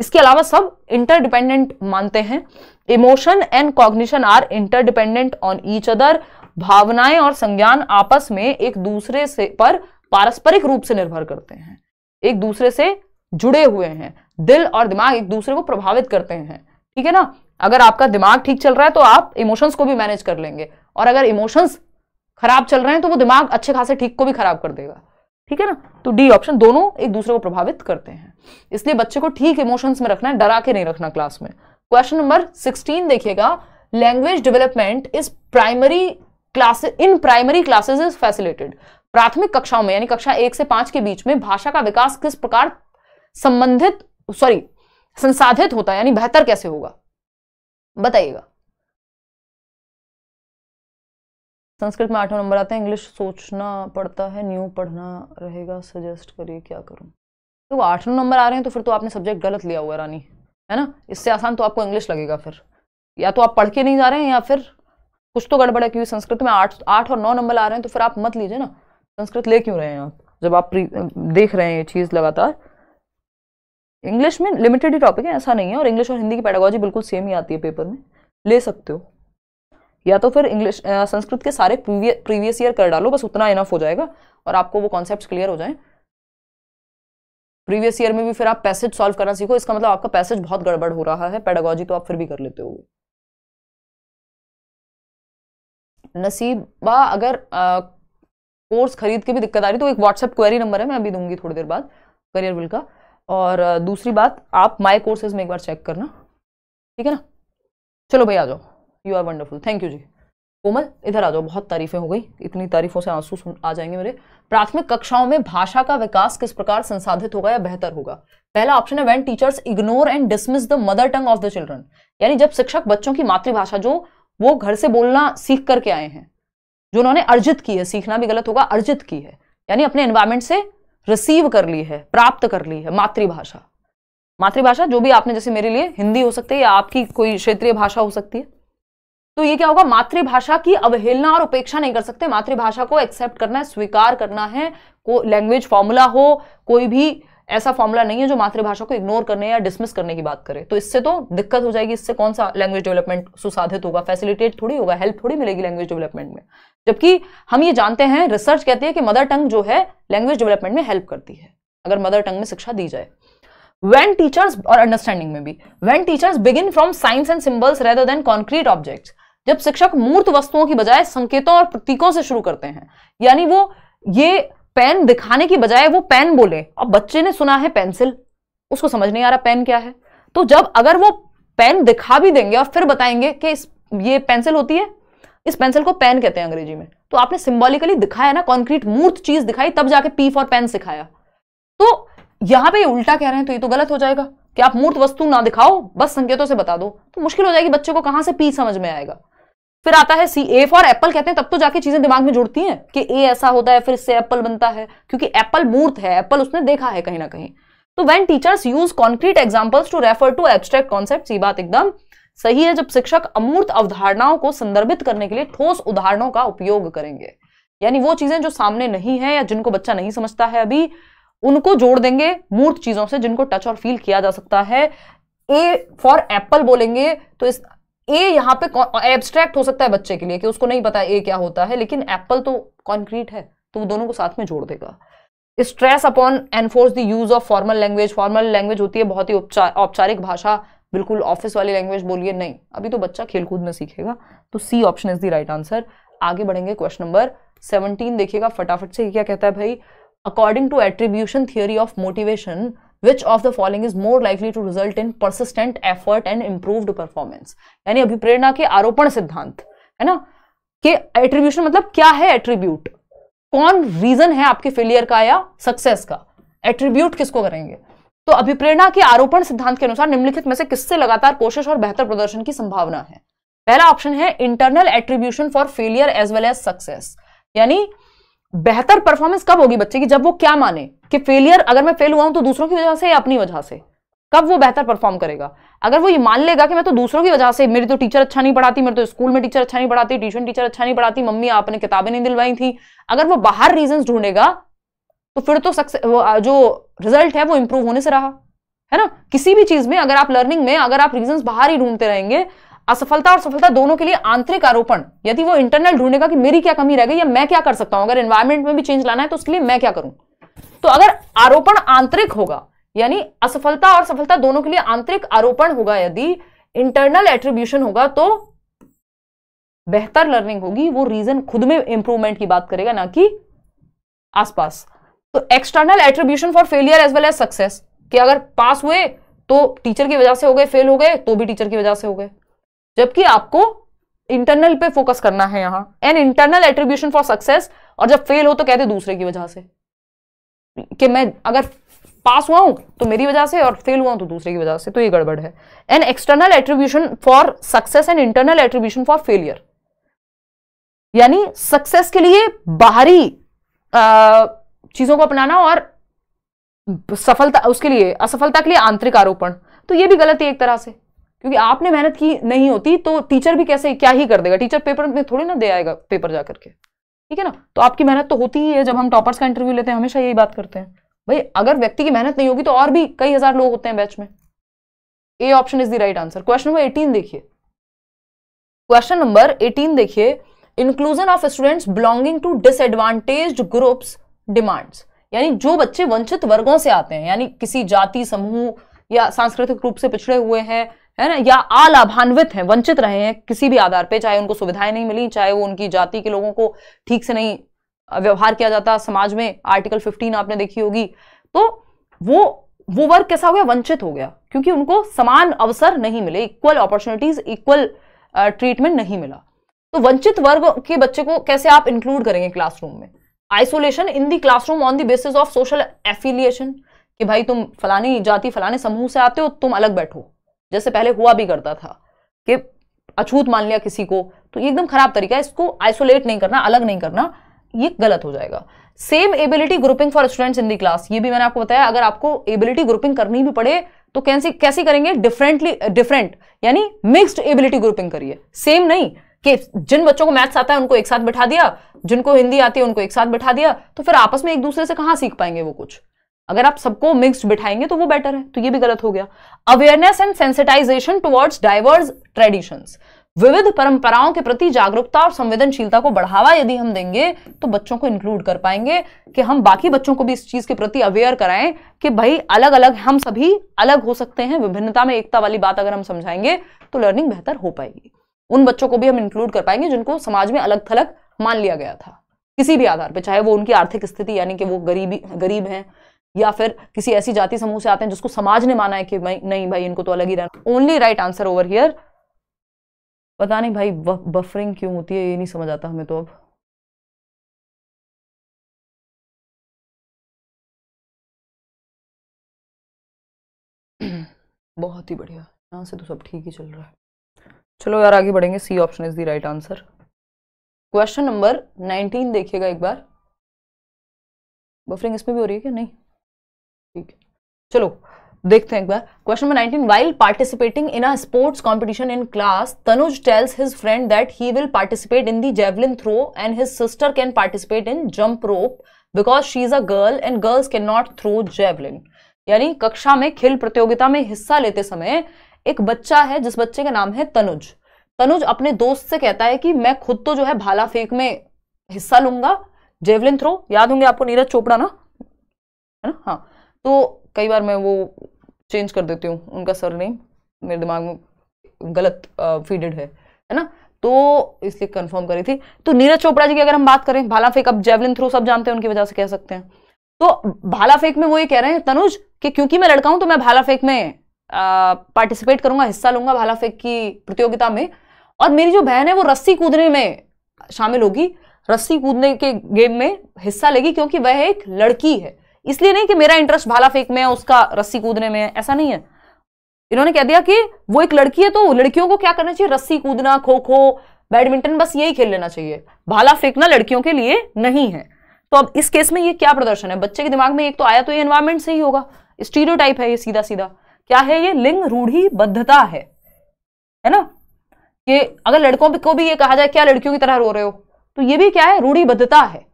इसके अलावा सब इंटरडिपेंडेंट मानते हैं emotion and cognition are interdependent on each other भावनाएं और संज्ञान आपस में एक दूसरे से पर पारस्परिक रूप से निर्भर करते हैं एक दूसरे से जुड़े हुए हैं दिल और दिमाग एक दूसरे को प्रभावित करते हैं ठीक है ना अगर आपका दिमाग ठीक चल रहा है तो आप इमोशंस को भी मैनेज कर लेंगे और अगर इमोशंस खराब चल रहे हैं तो वो दिमाग अच्छे खासे ठीक को भी खराब कर देगा ठीक है ना तो डी ऑप्शन दोनों एक दूसरे को प्रभावित करते हैं इसलिए बच्चे को ठीक इमोशंस में रखना है डरा के नहीं रखना क्लास में क्वेश्चन नंबर सिक्सटीन देखिएगा language development is primary class in primary classes is facilitated प्राथमिक कक्षाओं में यानी कक्षा एक से पांच के बीच में भाषा का विकास किस प्रकार संबंधित सॉरी संसाधित होता है यानी बेहतर कैसे होगा बताइएगा संस्कृत में आठवां नंबर आते हैं इंग्लिश सोचना पड़ता है न्यू पढ़ना रहेगा सजेस्ट करिए क्या करूं तो आठ नौ नंबर आ रहे हैं तो फिर तो आपने सब्जेक्ट गलत लिया हुआ है रानी है ना इससे आसान तो आपको इंग्लिश लगेगा फिर या तो आप पढ़ के नहीं जा रहे हैं या फिर कुछ तो गड़बड़ है क्योंकि संस्कृत में आठ आठ और नौ नंबर आ रहे हैं तो फिर आप मत लीजिए ना संस्कृत ले क्यों रहे हैं आप जब आप देख रहे हैं ये चीज़ लगातार इंग्लिश में लिमिटेड ही टॉपिक है ऐसा नहीं है और इंग्लिश और हिंदी की पैडागोजी बिल्कुल सेम ही आती है पेपर में ले सकते हो या तो फिर इंग्लिश संस्कृत के सारे प्रीवियस ईयर कर डालो बस उतना इनफ हो जाएगा और आपको वो कॉन्सेप्ट क्लियर हो जाएं प्रीवियस ईयर में भी फिर आप पैसेज सॉल्व करना सीखो इसका मतलब आपका पैसेज बहुत गड़बड़ हो रहा है पेडागोजी तो आप फिर भी कर लेते हो नसीबा अगर कोर्स खरीद के भी दिक्कत आ रही तो एक व्हाट्सएप क्वेरी नंबर है मैं अभी दूंगी थोड़ी देर बाद करियर विल का और आ, दूसरी बात आप माय कोर्सेज में एक बार चेक करना ठीक है ना चलो भाई आ जाओ you are wonderful thank you ji Komal इधर आ जाओ बहुत तारीफें हो गई इतनी तारीफों से आंसू आ जाएंगे मेरे प्राथमिक कक्षाओं में भाषा का विकास किस प्रकार संसाधित होगा या बेहतर होगा पहला ऑप्शन है when teachers ignore and dismiss the mother tongue of the children यानी जब शिक्षक बच्चों की मातृभाषा जो वो घर से बोलना सीख करके आए हैं जो उन्होंने अर्जित की है सीखना भी गलत होगा अर्जित की है यानी अपने एनवायरमेंट से रिसीव कर ली है प्राप्त कर ली है मातृभाषा मातृभाषा जो भी आपने जैसे मेरे लिए हिंदी हो सकती है या आपकी कोई क्षेत्रीय भाषा हो सकती है तो ये क्या होगा मातृभाषा की अवहेलना और उपेक्षा नहीं कर सकते मातृभाषा को एक्सेप्ट करना है स्वीकार करना है को लैंग्वेज फॉर्मूला हो कोई भी ऐसा फॉर्मूला नहीं है जो मातृभाषा को इग्नोर करने या डिसमिस करने की बात करे तो इससे तो दिक्कत हो जाएगी इससे कौन सा लैंग्वेज डेवलपमेंट सुसाधित होगा फैसिलिटेट थोड़ी होगा हेल्प थोड़ी मिलेगी लैंग्वेज डेवलपमेंट में जबकि हम ये जानते हैं रिसर्च कहती है कि मदर टंग जो है लैंग्वेज डेवलपमेंट में हेल्प करती है अगर मदर टंग में शिक्षा दी जाए वेन टीचर्स और अंडरस्टैंडिंग में भी when teachers begin from science and symbols rather than concrete objects जब शिक्षक मूर्त वस्तुओं की बजाय संकेतों और प्रतीकों से शुरू करते हैं यानी वो ये पेन दिखाने की बजाय वो पेन बोले अब बच्चे ने सुना है पेंसिल उसको समझ नहीं आ रहा पेन क्या है तो जब अगर वो पेन दिखा भी देंगे और फिर बताएंगे कि इस ये पेंसिल होती है इस पेंसिल को पेन कहते हैं अंग्रेजी में तो आपने सिंबॉलिकली दिखाया ना कॉन्क्रीट मूर्त चीज दिखाई तब जाके पी फॉर पेन सिखाया तो यहां पे ये उल्टा कह रहे हैं तो ये तो गलत हो जाएगा कि आप मूर्त वस्तु ना दिखाओ बस संकेतों से बता दो तो मुश्किल हो जाएगी बच्चों को कहां से पी समझ में आएगा फिर आता है सी ए फॉर एप्पल कहते हैं तब तो जाके चीजें दिमाग में जुड़ती हैं कि ए ऐसा होता है फिर इससे एप्पल बनता है क्योंकि एप्पल मूर्त है एप्पल उसने देखा है कहीं ना कहीं तो when teachers use concrete examples to refer to abstract concept ये बात एकदम सही है जब शिक्षक अमूर्त अवधारणाओं को संदर्भित करने के लिए ठोस उदाहरणों का उपयोग करेंगे यानी वो चीजें जो सामने नहीं है या जिनको बच्चा नहीं समझता है अभी उनको जोड़ देंगे मूर्त चीजों से जिनको टच और फील किया जा सकता है ए फॉर एप्पल बोलेंगे तो इस ए यहां पे एब्स्ट्रैक्ट हो सकता है बच्चे के लिए कि उसको नहीं पता ए क्या होता है लेकिन एप्पल तो कॉन्क्रीट है तो वो दोनों को साथ में जोड़ देगा stress upon enforce the use of formal language formal language होती है बहुत ही औपचारिक भाषा बिल्कुल ऑफिस वाली लैंग्वेज बोलिए नहीं अभी तो बच्चा खेलकूद में सीखेगा तो C option is the right answer आगे बढ़ेंगे क्वेश्चन नंबर सेवनटीन देखिएगा फटाफट से क्या कहता है भाई according to attribution theory of motivation which of the following is more likely to result in persistent effort and improve performance यानी अभिप्रेरणा के आरोपण सिद्धांत है ना कि एट्रीब्यूशन मतलब क्या है एट्रीब्यूट कौन रीजन है आपके फेलियर का या सक्सेस का एट्रीब्यूट किसको करेंगे तो अभिप्रेरणा के आरोपण सिद्धांत के अनुसार निम्नलिखित में से किससे लगातार कोशिश और बेहतर प्रदर्शन की संभावना है पहला ऑप्शन है internal attribution for failure as well as success यानी बेहतर परफॉर्मेंस कब होगी बच्चे की जब वो क्या माने कि फेलियर अगर मैं फेल हुआ हूं तो दूसरों की वजह से या अपनी वजह से कब वो बेहतर परफॉर्म करेगा अगर वो ये मान लेगा कि मैं तो दूसरों की वजह से मेरी तो टीचर अच्छा नहीं पढ़ाती मेरे तो स्कूल में टीचर अच्छा नहीं पढ़ाती ट्यूशन टीचर अच्छा नहीं पढ़ाती मम्मी आपने किताबें नहीं दिलवाई थी अगर वो बाहर रीजन ढूंढेगा तो फिर तो सक्सेस जो रिजल्ट है वो इंप्रूव होने से रहा है ना किसी भी चीज में अगर आप लर्निंग में अगर आप रीजन बाहर ही ढूंढते रहेंगे असफलता और सफलता दोनों के लिए आंतरिक आरोपण यदि वो इंटरनल ढूंढेगा कि मेरी क्या कमी रह गई या मैं क्या कर सकता हूं अगर एनवायरमेंट में भी चेंज लाना है तो उसके लिए मैं क्या करूं तो अगर आरोपण आंतरिक होगा यानी असफलता और सफलता दोनों के लिए आंतरिक आरोपण होगा यदि इंटरनल एट्रीब्यूशन होगा तो बेहतर लर्निंग होगी वो रीजन खुद में इंप्रूवमेंट की बात करेगा ना कि आसपास तो external attribution for failure as well as success कि अगर पास हुए तो टीचर की वजह से हो गए फेल हो गए तो भी टीचर की वजह से हो गए जबकि आपको इंटरनल पे फोकस करना है यहां an internal attribution for success और जब फेल हो तो कहते दूसरे की वजह से कि मैं अगर पास हुआ हूं तो मेरी वजह से और फेल हुआ हूं तो दूसरे की वजह से तो ये गड़बड़ है an external attribution for success and internal attribution for failure यानी सक्सेस के लिए बाहरी चीजों को अपनाना और सफलता उसके लिए असफलता के लिए आंतरिक आरोपण तो ये भी गलत है एक तरह से क्योंकि आपने मेहनत की नहीं होती तो टीचर भी कैसे क्या ही कर देगा टीचर पेपर में थोड़ी ना दे आएगा पेपर जा करके ठीक है ना तो आपकी मेहनत तो होती ही है जब हम टॉपर्स का इंटरव्यू लेते हैं हमेशा यही बात करते हैं भाई अगर व्यक्ति की मेहनत नहीं होगी तो और भी कई हजार लोग होते हैं बैच में A option is the right answer question number eighteen देखिए क्वेश्चन नंबर एटीन देखिए inclusion of students belonging to disadvantage groups demands यानी जो बच्चे वंचित वर्गों से आते हैं यानी किसी जाति समूह या सांस्कृतिक रूप से पिछड़े हुए हैं है ना या अलाभान्वित हैं वंचित रहे हैं किसी भी आधार पे चाहे उनको सुविधाएं नहीं मिली चाहे वो उनकी जाति के लोगों को ठीक से नहीं व्यवहार किया जाता समाज में आर्टिकल 15 आपने देखी होगी तो वो वो वर्ग कैसा हो गया वंचित हो गया क्योंकि उनको समान अवसर नहीं मिले इक्वल अपॉर्चुनिटीज इक्वल ट्रीटमेंट नहीं मिला तो वंचित वर्ग के बच्चे को कैसे आप इंक्लूड करेंगे क्लासरूम में isolation in the classroom on the basis of social affiliation कि भाई तुम फलानी जाति फलाने समूह से आते हो तुम अलग बैठो जैसे पहले हुआ भी करता था कि अछूत मान लिया किसी को तो ये एकदम खराब तरीका है इसको आइसोलेट नहीं करना अलग नहीं करना ये गलत हो जाएगा same ability grouping for students in the class ये भी मैंने आपको बताया अगर आपको एबिलिटी ग्रुपिंग करनी भी पड़े तो कैसे कैसी करेंगे डिफरेंटली डिफरेंट यानी मिक्सड एबिलिटी ग्रुपिंग करिए सेम नहीं कि जिन बच्चों को मैथ्स आता है उनको एक साथ बैठा दिया जिनको हिंदी आती है उनको एक साथ बैठा दिया तो फिर आपस में एक दूसरे से कहां सीख पाएंगे वो कुछ अगर आप सबको मिक्स्ड बिठाएंगे तो वो बेटर है तो ये भी गलत हो गया awareness and sensitization towards diverse traditions विविध परंपराओं के प्रति जागरूकता और संवेदनशीलता को बढ़ावा यदि हम देंगे तो बच्चों को इंक्लूड कर पाएंगे कि हम बाकी बच्चों को भी इस चीज के प्रति अवेयर कराएं कि भाई अलग अलग हम सभी अलग हो सकते हैं विभिन्नता में एकता वाली बात अगर हम समझाएंगे तो लर्निंग बेहतर हो पाएगी उन बच्चों को भी हम इंक्लूड कर पाएंगे जिनको समाज में अलग थलग मान लिया गया था किसी भी आधार पर चाहे वो उनकी आर्थिक स्थिति यानी कि वो गरीबी गरीब हैं या फिर किसी ऐसी जाति समूह से आते हैं जिसको समाज ने माना है कि भाई नहीं भाई इनको तो अलग ही रहना only right answer over here पता नहीं भाई बफरिंग क्यों होती है ये नहीं समझ आता हमें तो अब *clears throat* बहुत ही बढ़िया यहां से तो सब ठीक ही चल रहा है चलो यार आगे बढ़ेंगे C option is the right answer question number nineteen देखिएगा एक बार बफरिंग इसमें भी हो रही है क्या नहीं चलो देखते हैं एक बार question number 19 while participating in a sports competition in class Tanuj tells his friend that he will participate in the javelin throw and his sister can participate in jump rope because she is a girl and girls can not throw javelin यानी कक्षा में खेल प्रतियोगिता में हिस्सा लेते समय एक बच्चा है जिस बच्चे का नाम है तनुज तनुज अपने दोस्त से कहता है कि मैं खुद तो जो है भाला फेंक में हिस्सा लूंगा जेवलिन थ्रो याद होंगे आपको नीरज चोपड़ा ना है ना हाँ तो कई बार मैं वो चेंज कर देती हूँ उनका सर नेम मेरे दिमाग में गलत फीडेड है है ना तो इसलिए कंफर्म करी थी तो नीरज चोपड़ा जी की अगर हम बात करें भाला फेंक अब जेवलिन थ्रो सब जानते हैं उनकी वजह से कह सकते हैं तो भाला फेक में वो ये कह रहे हैं तनुज कि क्योंकि मैं लड़का हूं तो मैं भाला फेक में पार्टिसिपेट करूंगा हिस्सा लूंगा भाला फेक की प्रतियोगिता में और मेरी जो बहन है वो रस्सी कूदने में शामिल होगी रस्सी कूदने के गेम में हिस्सा लेगी क्योंकि वह एक लड़की है इसलिए नहीं कि मेरा इंटरेस्ट भाला फेंक में है उसका रस्सी कूदने में है ऐसा नहीं है इन्होंने कह दिया कि वो एक लड़की है तो लड़कियों को क्या करना चाहिए रस्सी कूदना खो खो बैडमिंटन बस यही खेल लेना चाहिए भाला फेंकना लड़कियों के लिए नहीं है तो अब इस केस में ये क्या प्रदर्शन है बच्चे के दिमाग में एक तो आया तो ये एनवायरमेंट से ही होगा स्टीरियो है ये सीधा सीधा क्या है ये लिंग बद्धता है है ना कि अगर लड़कों को भी ये कहा जाए क्या लड़कियों की तरह रो रहे हो तो ये भी क्या है बद्धता है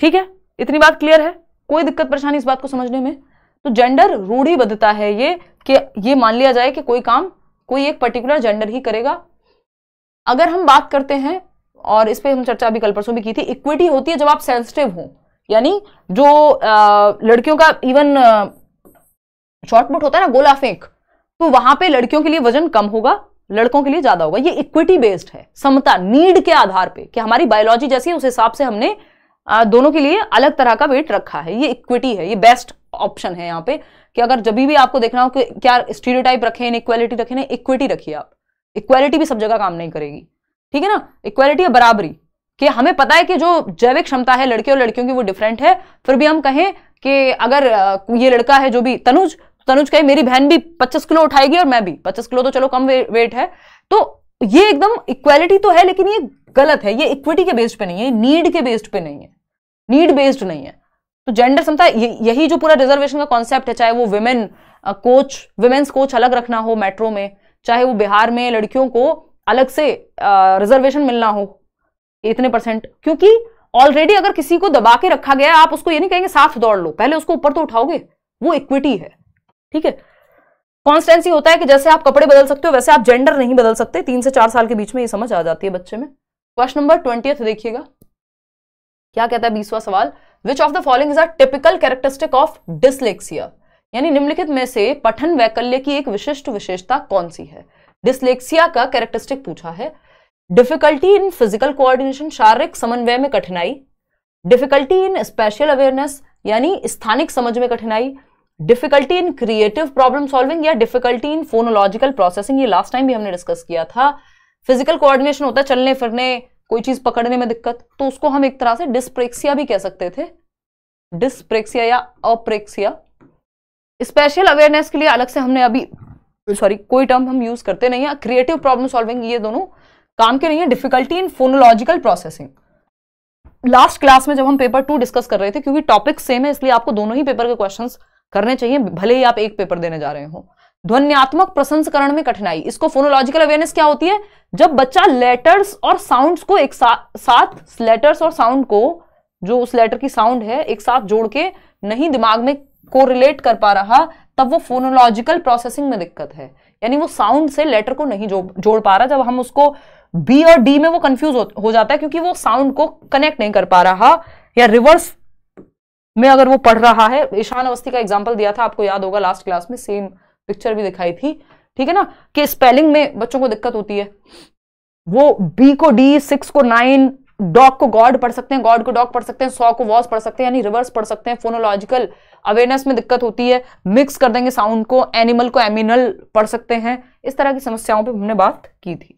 ठीक है इतनी बात क्लियर है कोई दिक्कत परेशानी इस बात को समझने में तो जेंडर रूढ़िबद्धता है ये कि ये मान लिया जाए कि कोई काम कोई एक पर्टिकुलर जेंडर ही करेगा अगर हम बात करते हैं और इस पर हम चर्चा अभी कल परसों भी की थी इक्विटी होती है जब आप सेंसिटिव हो यानी जो आ, लड़कियों का इवन शॉर्टपुट होता है ना गोला फेंक तो वहां पे लड़कियों के लिए वजन कम होगा लड़कों के लिए ज्यादा होगा ये इक्विटी बेस्ड है समता नीड के आधार पे कि हमारी बायोलॉजी जैसी है उस हिसाब से हमने दोनों के लिए अलग तरह का वेट रखा है ये इक्विटी है ये बेस्ट ऑप्शन है यहाँ पे कि अगर जब भी आपको देखना हो कि क्या स्टीरियोटाइप रखें इक्वालिटी रखें इक्विटी रखिए आप इक्वालिटी भी सब जगह काम नहीं करेगी ठीक है ना इक्वालिटी या बराबरी कि हमें पता है कि जो जैविक क्षमता है लड़के और लड़कियों की वो डिफरेंट है फिर भी हम कहें कि अगर ये लड़का है जो भी तनुज तनुज कहे मेरी बहन भी 25 किलो उठाएगी और मैं भी 25 किलो तो चलो कम वे, वेट है तो ये एकदम इक्वालिटी तो है लेकिन ये गलत है ये इक्विटी के बेस्ड पे नहीं है नीड के बेस्ड पे नहीं है नीड बेस्ड नहीं है तो जेंडर समता यही जो पूरा रिजर्वेशन का कॉन्सेप्ट है चाहे वो वुमेन कोच वुमेन्स कोच अलग रखना हो मेट्रो में चाहे वो बिहार में लड़कियों को अलग से रिजर्वेशन मिलना हो इतने परसेंट क्योंकि ऑलरेडी अगर किसी को दबा के रखा गया आप उसको ये नहीं कहेंगे साथ दौड़ लो पहले उसको ऊपर तो उठाओगे वो इक्विटी है ठीक है कॉन्स्टेंसी होता है कि जैसे आप कपड़े बदल सकते हो वैसे आप जेंडर नहीं बदल सकते तीन से चार साल के बीच में ये समझ आ जाती है बच्चे में क्वेश्चन नंबर ट्वेंटी देखिएगा क्या कहता है बीसवा सवाल which of the following is a typical characteristic of dyslexia यानी निम्नलिखित में से पठन वैकल्य की एक विशिष्ट विशेषता कौन सी है डिसलेक्सिया का कैरेक्टरिस्टिक पूछा है डिफिकल्टी इन फिजिकल कोऑर्डिनेशन शारीरिक समन्वय में कठिनाई डिफिकल्टी इन स्पेशल अवेयरनेस यानी स्थानिक समझ में कठिनाई difficulty in creative problem solving या डिफिकल्टी इन फोनोलॉजिकल प्रोसेसिंग ये लास्ट टाइम भी हमने डिस्कस किया था फिजिकल कोऑर्डिनेशन होता है चलने फिरने कोई चीज पकड़ने में दिक्कत तो उसको हम एक तरह से डिस्प्रेक्सिया भी कह सकते थे डिस्प्रेक्सिया या अप्रेक्सिया स्पेशल अवेयरनेस के लिए अलग से हमने अभी सॉरी कोई टर्म हम यूज करते नहीं है क्रिएटिव प्रॉब्लम सॉल्विंग ये दोनों काम के नहीं है difficulty in phonological processing last class में जब हम पेपर टू डिस्कस कर रहे थे क्योंकि टॉपिक सेम है इसलिए आपको दोनों ही पेपर के क्वेश्चंस करने चाहिए भले ही आप एक पेपर देने जा रहे हो ध्वनियात्मक प्रसंस्करण में कठिनाई इसको फोनोलॉजिकल अवेयरनेस क्या होती है जब बच्चा लेटर्स और साउंड्स को एक सा, साथ लेटर्स और साउंड को जो उस लेटर की साउंड है एक साथ जोड़ के नहीं दिमाग में कोरिलेट कर पा रहा तब वो फोनोलॉजिकल प्रोसेसिंग में दिक्कत है यानी वो साउंड से लेटर को नहीं जो, जोड़ पा रहा जब हम उसको बी और डी में वो कंफ्यूज हो, हो जाता है क्योंकि वो साउंड को कनेक्ट नहीं कर पा रहा या रिवर्स में अगर वो पढ़ रहा है ईशान अवस्थी का एग्जाम्पल दिया था आपको याद होगा लास्ट क्लास में सेम पिक्चर भी दिखाई थी ठीक है ना कि स्पेलिंग में बच्चों को दिक्कत होती है वो बी को डी सिक्स को नाइन डॉग को गॉड पढ़ सकते हैं गॉड को डॉग पढ़ सकते हैं सॉ को वॉस पढ़ सकते हैं यानी रिवर्स पढ़ सकते हैं फोनोलॉजिकल अवेयरनेस में दिक्कत होती है मिक्स कर देंगे साउंड को एनिमल को एमिनल पढ़ सकते हैं इस तरह की समस्याओं पे हमने बात की थी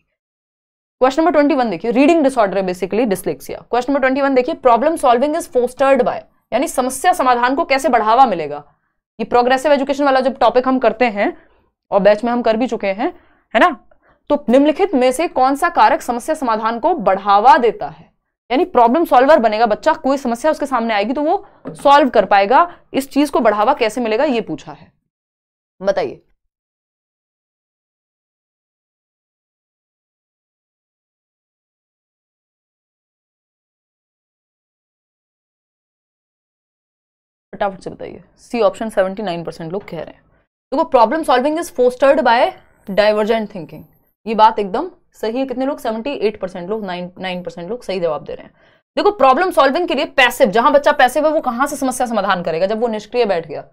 क्वेश्चन नंबर ट्वेंटी वन देखिए reading disorder basically dyslexia question number twenty one देखिए problem solving is fostered by यानी समस्या समाधान को कैसे बढ़ावा मिलेगा ये प्रोग्रेसिव एजुकेशन वाला जब टॉपिक हम करते हैं और बैच में हम कर भी चुके हैं है ना तो निम्नलिखित में से कौन सा कारक समस्या समाधान को बढ़ावा देता है यानी प्रॉब्लम सॉल्वर बनेगा बच्चा कोई समस्या उसके सामने आएगी तो वो सॉल्व कर पाएगा इस चीज को बढ़ावा कैसे मिलेगा ये पूछा है बताइए फटाफट से बताइए C option seventy nine percent लोग कह रहे हैं देखो problem solving is fostered by divergent thinking ये बात एकदम सही है कितने लोग सेवेंटी एट परसेंट लोग नाइन नाइन परसेंट लोग सही जवाब दे रहे हैं देखो प्रॉब्लम सॉल्विंग के लिए पैसिव जहां बच्चा पैसिव है वो कहां से समस्या समाधान करेगा जब वो निष्क्रिय बैठ गया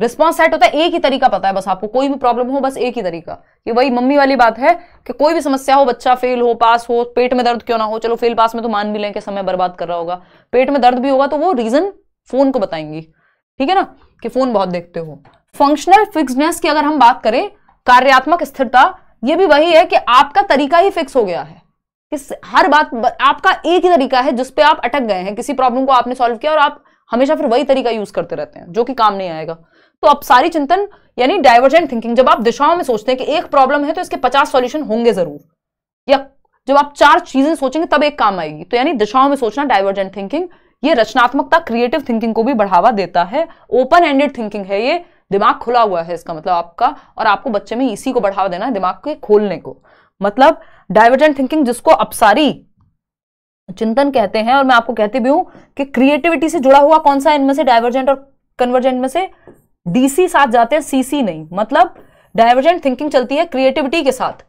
रिस्पॉन्स सेट होता है एक ही तरीका पता है बस आपको कोई भी प्रॉब्लम हो बस एक ही तरीका ये वही मम्मी वाली बात है कि कोई भी समस्या हो बच्चा फेल हो पास हो पेट में दर्द क्यों ना हो चलो फेल पास में तो मान भी लें कि समय बर्बाद कर रहा होगा पेट में दर्द भी होगा तो वो रीजन फोन को बताएंगी ठीक है ना कि फोन बहुत देखते हो फंक्शनल फिक्सनेस की अगर हम बात करें कार्यात्मक स्थिरता ये भी वही है कि आपका तरीका ही फिक्स हो गया है किस हर बात आपका एक ही तरीका है जिसपे आप अटक गए हैं किसी प्रॉब्लम को आपने सॉल्व किया और आप हमेशा फिर वही तरीका यूज करते रहते हैं जो कि काम नहीं आएगा तो अब सारी चिंतन यानी डाइवर्जेंट थिंकिंग जब आप दिशाओं में सोचते हैं कि एक प्रॉब्लम है तो इसके पचास सॉल्यूशन होंगे जरूर या जब आप चार चीजें सोचेंगे तब एक काम आएगी तो यानी दिशाओं में सोचना डाइवर्जेंट थिंकिंग ये रचनात्मकता क्रिएटिव थिंकिंग को भी बढ़ावा देता है ओपन एंडेड थिंकिंग है ये दिमाग खुला हुआ है इसका मतलब आपका और आपको बच्चे में इसी को बढ़ावा देना है दिमाग के खोलने को मतलब डाइवर्जेंट थिंकिंग जिसको अपसारी चिंतन कहते हैं और मैं आपको कहती भी हूं कि क्रिएटिविटी से जुड़ा हुआ कौन सा इनमें से डाइवर्जेंट और कन्वर्जेंट में से डीसी साथ जाते हैं सीसी नहीं मतलब डाइवर्जेंट थिंकिंग चलती है क्रिएटिविटी के साथ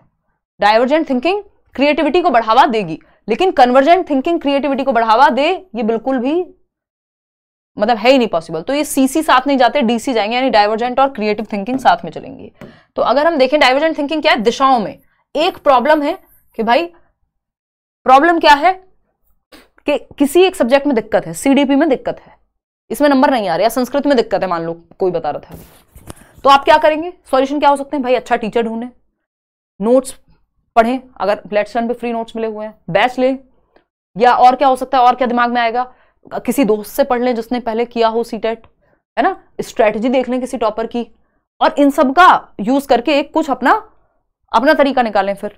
डाइवर्जेंट थिंकिंग क्रिएटिविटी को बढ़ावा देगी लेकिन कन्वर्जेंट थिंकिंग क्रिएटिविटी को बढ़ावा दे ये बिल्कुल भी मतलब है ही नहीं पॉसिबल तो ये सीसी साथ नहीं जाते डीसी जाएंगे यानी डाइवर्जेंट और क्रिएटिव थिंकिंग साथ में चलेंगे तो अगर हम देखें डाइवर्जेंट थिंकिंग क्या है दिशाओं में एक प्रॉब्लम है कि भाई प्रॉब्लम क्या है कि किसी एक सब्जेक्ट में दिक्कत है सीडीपी में दिक्कत है इसमें नंबर नहीं आ रहा संस्कृत में दिक्कत है मान लो कोई बता रहा था तो आप क्या करेंगे सॉल्यूशन क्या हो सकते हैं भाई अच्छा टीचर ढूंढे नोट्स पढ़ें अगर प्लेटसन पे फ्री नोट्स मिले हुए हैं बैच लें या और क्या हो सकता है और क्या दिमाग में आएगा किसी दोस्त से पढ़ लें जिसने पहले किया हो सी टेट e है ना स्ट्रेटजी देख लें किसी टॉपर की और इन सब का यूज करके एक कुछ अपना अपना तरीका निकालें फिर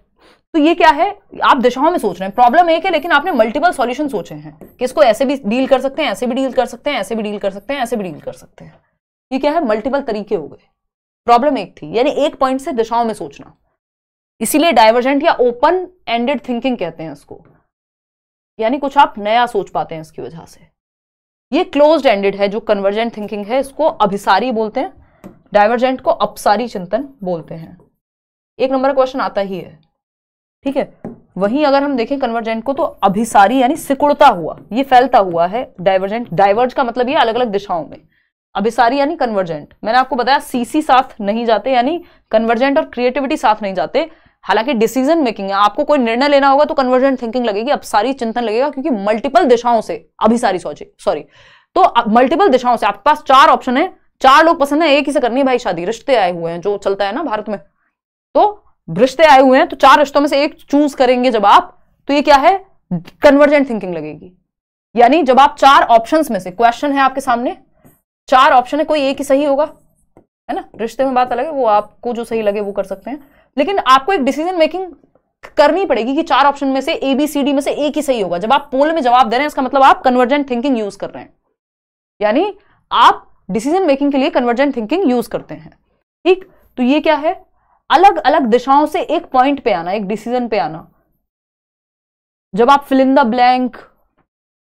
तो ये क्या है आप दिशाओं में सोच रहे हैं प्रॉब्लम एक है लेकिन आपने मल्टीपल सॉल्यूशन सोचे हैं कि इसको ऐसे भी डील कर सकते हैं ऐसे भी डील कर सकते हैं ऐसे भी डील कर सकते हैं ऐसे भी डील कर सकते हैं ये क्या है मल्टीपल तरीके हो गए प्रॉब्लम एक थी यानी एक पॉइंट से दिशाओं में सोचना इसीलिए डाइवर्जेंट या ओपन एंडेड थिंकिंग कहते हैं उसको यानी कुछ आप नया सोच पाते हैं इसकी वजह से ये क्लोज एंडेड है जो कन्वर्जेंट थिंकिंग है इसको अभिसारी बोलते हैं डाइवर्जेंट को अपसारी चिंतन बोलते हैं एक नंबर क्वेश्चन आता ही है ठीक है वहीं अगर हम देखें कन्वर्जेंट को तो अभिसारी यानी सिकुड़ता हुआ ये फैलता हुआ है डाइवर्जेंट डाइवर्ज का मतलब ये अलग अलग दिशाओं में अभिसारी यानी कन्वर्जेंट मैंने आपको बताया सीसी साथ नहीं जाते यानी कन्वर्जेंट और क्रिएटिविटी साथ नहीं जाते हालांकि डिसीजन मेकिंग है आपको कोई निर्णय लेना होगा तो कन्वर्जेंट थिंकिंग लगेगी अब सारी चिंतन लगेगा क्योंकि मल्टीपल दिशाओं से अभी सारी सोचे सॉरी तो मल्टीपल दिशाओं से आपके पास चार ऑप्शन है चार लोग पसंद है एक ही से करनी है भाई शादी रिश्ते आए हुए हैं जो चलता है ना भारत में तो रिश्ते आए हुए हैं तो चार रिश्तों में से एक चूज करेंगे जब आप तो ये क्या है कन्वर्जेंट थिंकिंग लगेगी यानी जब आप चार ऑप्शंस में से क्वेश्चन है आपके सामने चार ऑप्शन है कोई एक ही सही होगा है ना रिश्ते में बात अलग है वो आपको जो सही लगे वो कर सकते हैं लेकिन आपको एक डिसीजन मेकिंग करनी पड़ेगी कि चार ऑप्शन में से ए बी सी डी में से एक ही सही होगा जब आप पोल में जवाब दे रहे हैं इसका मतलब आप कन्वर्जेंट थिंकिंग यूज कर रहे हैं यानी आप डिसीजन मेकिंग के लिए कन्वर्जेंट थिंकिंग यूज करते हैं ठीक तो ये क्या है अलग अलग दिशाओं से एक पॉइंट पे आना एक डिसीजन पे आना जब आप फिलिंद द ब्लैंक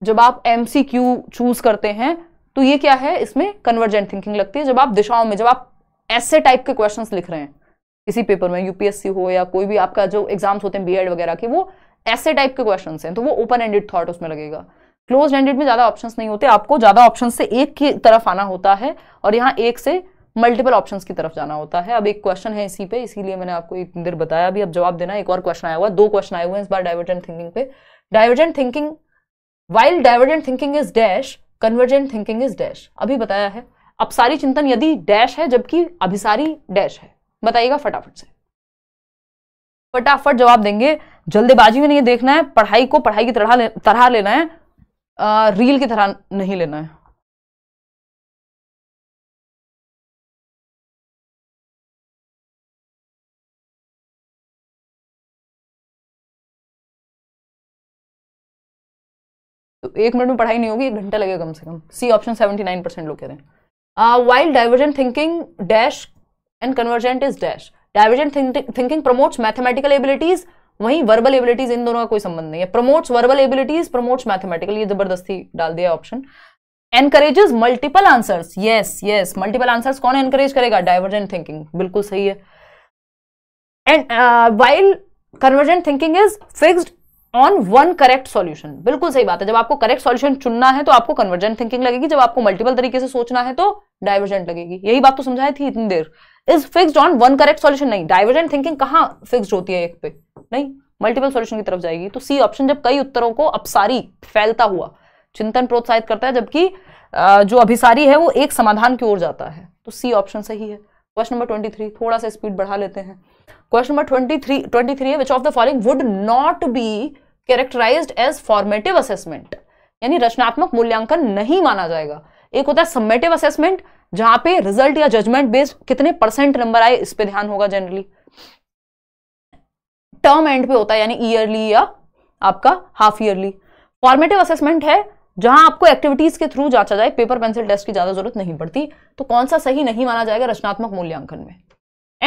जब आप एम सी क्यू चूज करते हैं तो ये क्या है इसमें कन्वर्जेंट थिंकिंग लगती है जब आप दिशाओं में जब आप ऐसे टाइप के क्वेश्चंस लिख रहे हैं किसी पेपर में यूपीएससी हो या कोई भी आपका जो एग्जाम्स होते हैं बीएड वगैरह के वो ऐसे टाइप के क्वेश्चन हैं तो वो ओपन एंडेड थॉट उसमें लगेगा क्लोज एंडेड में ज़्यादा ऑप्शंस नहीं होते आपको ज़्यादा ऑप्शन से एक की तरफ आना होता है और यहाँ एक से मल्टीपल ऑप्शन की तरफ जाना होता है अब एक क्वेश्चन है इसी पे इसीलिए मैंने आपको एक देर बताया अभी अब जवाब देना एक और क्वेश्चन आया हुआ दो क्वेश्चन आए हुए हैं इस बार डाइवर्जेंट थिंकिंग पे divergent thinking while divergent thinking is dash convergent thinking is dash अभी बताया है अब सारी चिंतन यदि डैश है जबकि अभिसारी डैश है बताइएगा फटाफट से फटाफट जवाब देंगे जल्दबाजी में नहीं देखना है पढ़ाई को पढ़ाई की तरह तरह लेना है आ, रील की तरह नहीं लेना है तो एक मिनट में पढ़ाई नहीं होगी एक घंटा लगेगा कम से कम C option seventy nine percent लोग कह रहे हैं while divergent thinking dash and convergent is dash divergent thinking promotes mathematical abilities वहीं वर्बल एबिलिटीज इन दोनों का कोई संबंध नहीं है promotes verbal abilities promotes mathematical ये जबरदस्ती डाल दिया option encourages multiple answers yes yes multiple answers कौन एनकरेज करेगा डाइवर्जेंट थिंकिंग बिल्कुल सही है and while convergent thinking is fixed on one correct solution बिल्कुल सही बात है जब आपको करेक्ट सॉल्यूशन चुनना है तो आपको कन्वर्जेंट थिंकिंग लगेगी जब आपको मल्टीपल तरीके से सोचना है तो डाइवर्जेंट लगेगी यही बात तो समझाई थी इतनी देर is fix on one correct solution नहीं डाइवर्जेंट थिंकिंग कहा फिक्स होती है एक पे नहीं मल्टीपल सोल्यूशन की तरफ जाएगी तो सी ऑप्शन जब कई उत्तरों को अपसारी फैलता हुआ चिंतन प्रोत्साहित करता है जबकि जो अभिसारी है वो एक समाधान की ओर जाता है तो सी ऑप्शन सही है क्वेश्चन नंबर ट्वेंटी थ्री थोड़ा सा स्पीड बढ़ा लेते हैं question number twenty three twenty three है which of the following would not be characterize as formative assessment यानी रचनात्मक मूल्यांकन नहीं माना जाएगा एक होता है सम्मेटिव असेसमेंट जहां पे रिजल्ट या जजमेंट बेस्ड कितने परसेंट नंबर आए इस पे ध्यान होगा जनरली टर्म एंड पे होता है यानी ईयरली या आपका हाफ ईयरली फॉर्मेटिव असेसमेंट है जहां आपको एक्टिविटीज के थ्रू जांचा जाए पेपर पेंसिल टेस्ट की ज्यादा जरूरत नहीं पड़ती तो कौन सा सही नहीं माना जाएगा रचनात्मक मूल्यांकन में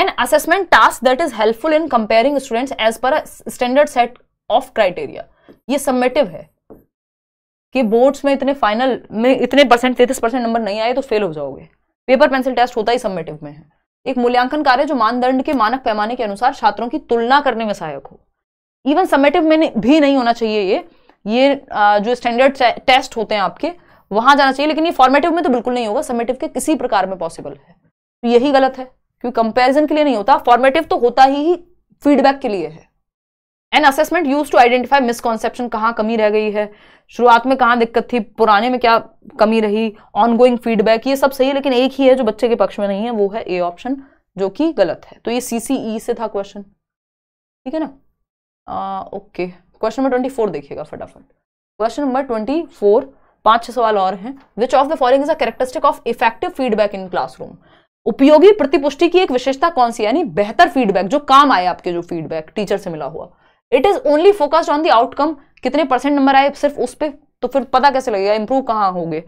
an assessment task that is helpful in comparing students as per standard set of criteria ये सबमेटिव है कि बोर्ड्स में इतने फाइनल में इतने परसेंट तैतीस परसेंट नंबर नहीं आए तो फेल हो जाओगे पेपर पेंसिल टेस्ट होता ही सम्मेटिव में है एक मूल्यांकन कार्य जो मानदंड के मानक पैमाने के अनुसार छात्रों की तुलना करने में सहायक हो इवन सम्मेटिव में भी नहीं होना चाहिए ये ये जो स्टैंडर्ड टेस्ट होते हैं आपके वहां जाना चाहिए लेकिन ये फॉर्मेटिव में तो बिल्कुल नहीं होगा समेटिव के किसी प्रकार में पॉसिबल है तो यही गलत है क्योंकि कंपेरिजन के लिए नहीं होता फॉर्मेटिव तो होता ही फीडबैक के लिए है an assessment use to identify misconception कहाँ कमी रह गई है शुरुआत में कहाँ दिक्कत थी पुराने में क्या कमी रही ऑनगोइंग फीडबैक ये सब सही है लेकिन एक ही है जो बच्चे के पक्ष में नहीं है वो है ए ऑप्शन जो कि गलत है तो ये सीसीई e से था क्वेश्चन ठीक है ना okay question number twenty four देखिएगा फटाफट क्वेश्चन नंबर ट्वेंटी फोर पांच छह सवाल और हैं which of the following is a characteristic of effective feedback in classroom उपयोगी प्रतिपुष्टि की एक विशेषता कौन सी यानी बेहतर फीडबैक जो काम आए आपके जो फीडबैक टीचर से मिला हुआ it is only focused on the outcome कितने परसेंट नंबर आए सिर्फ उस पर तो फिर पता कैसे लगेगा इंप्रूव कहाँ होंगे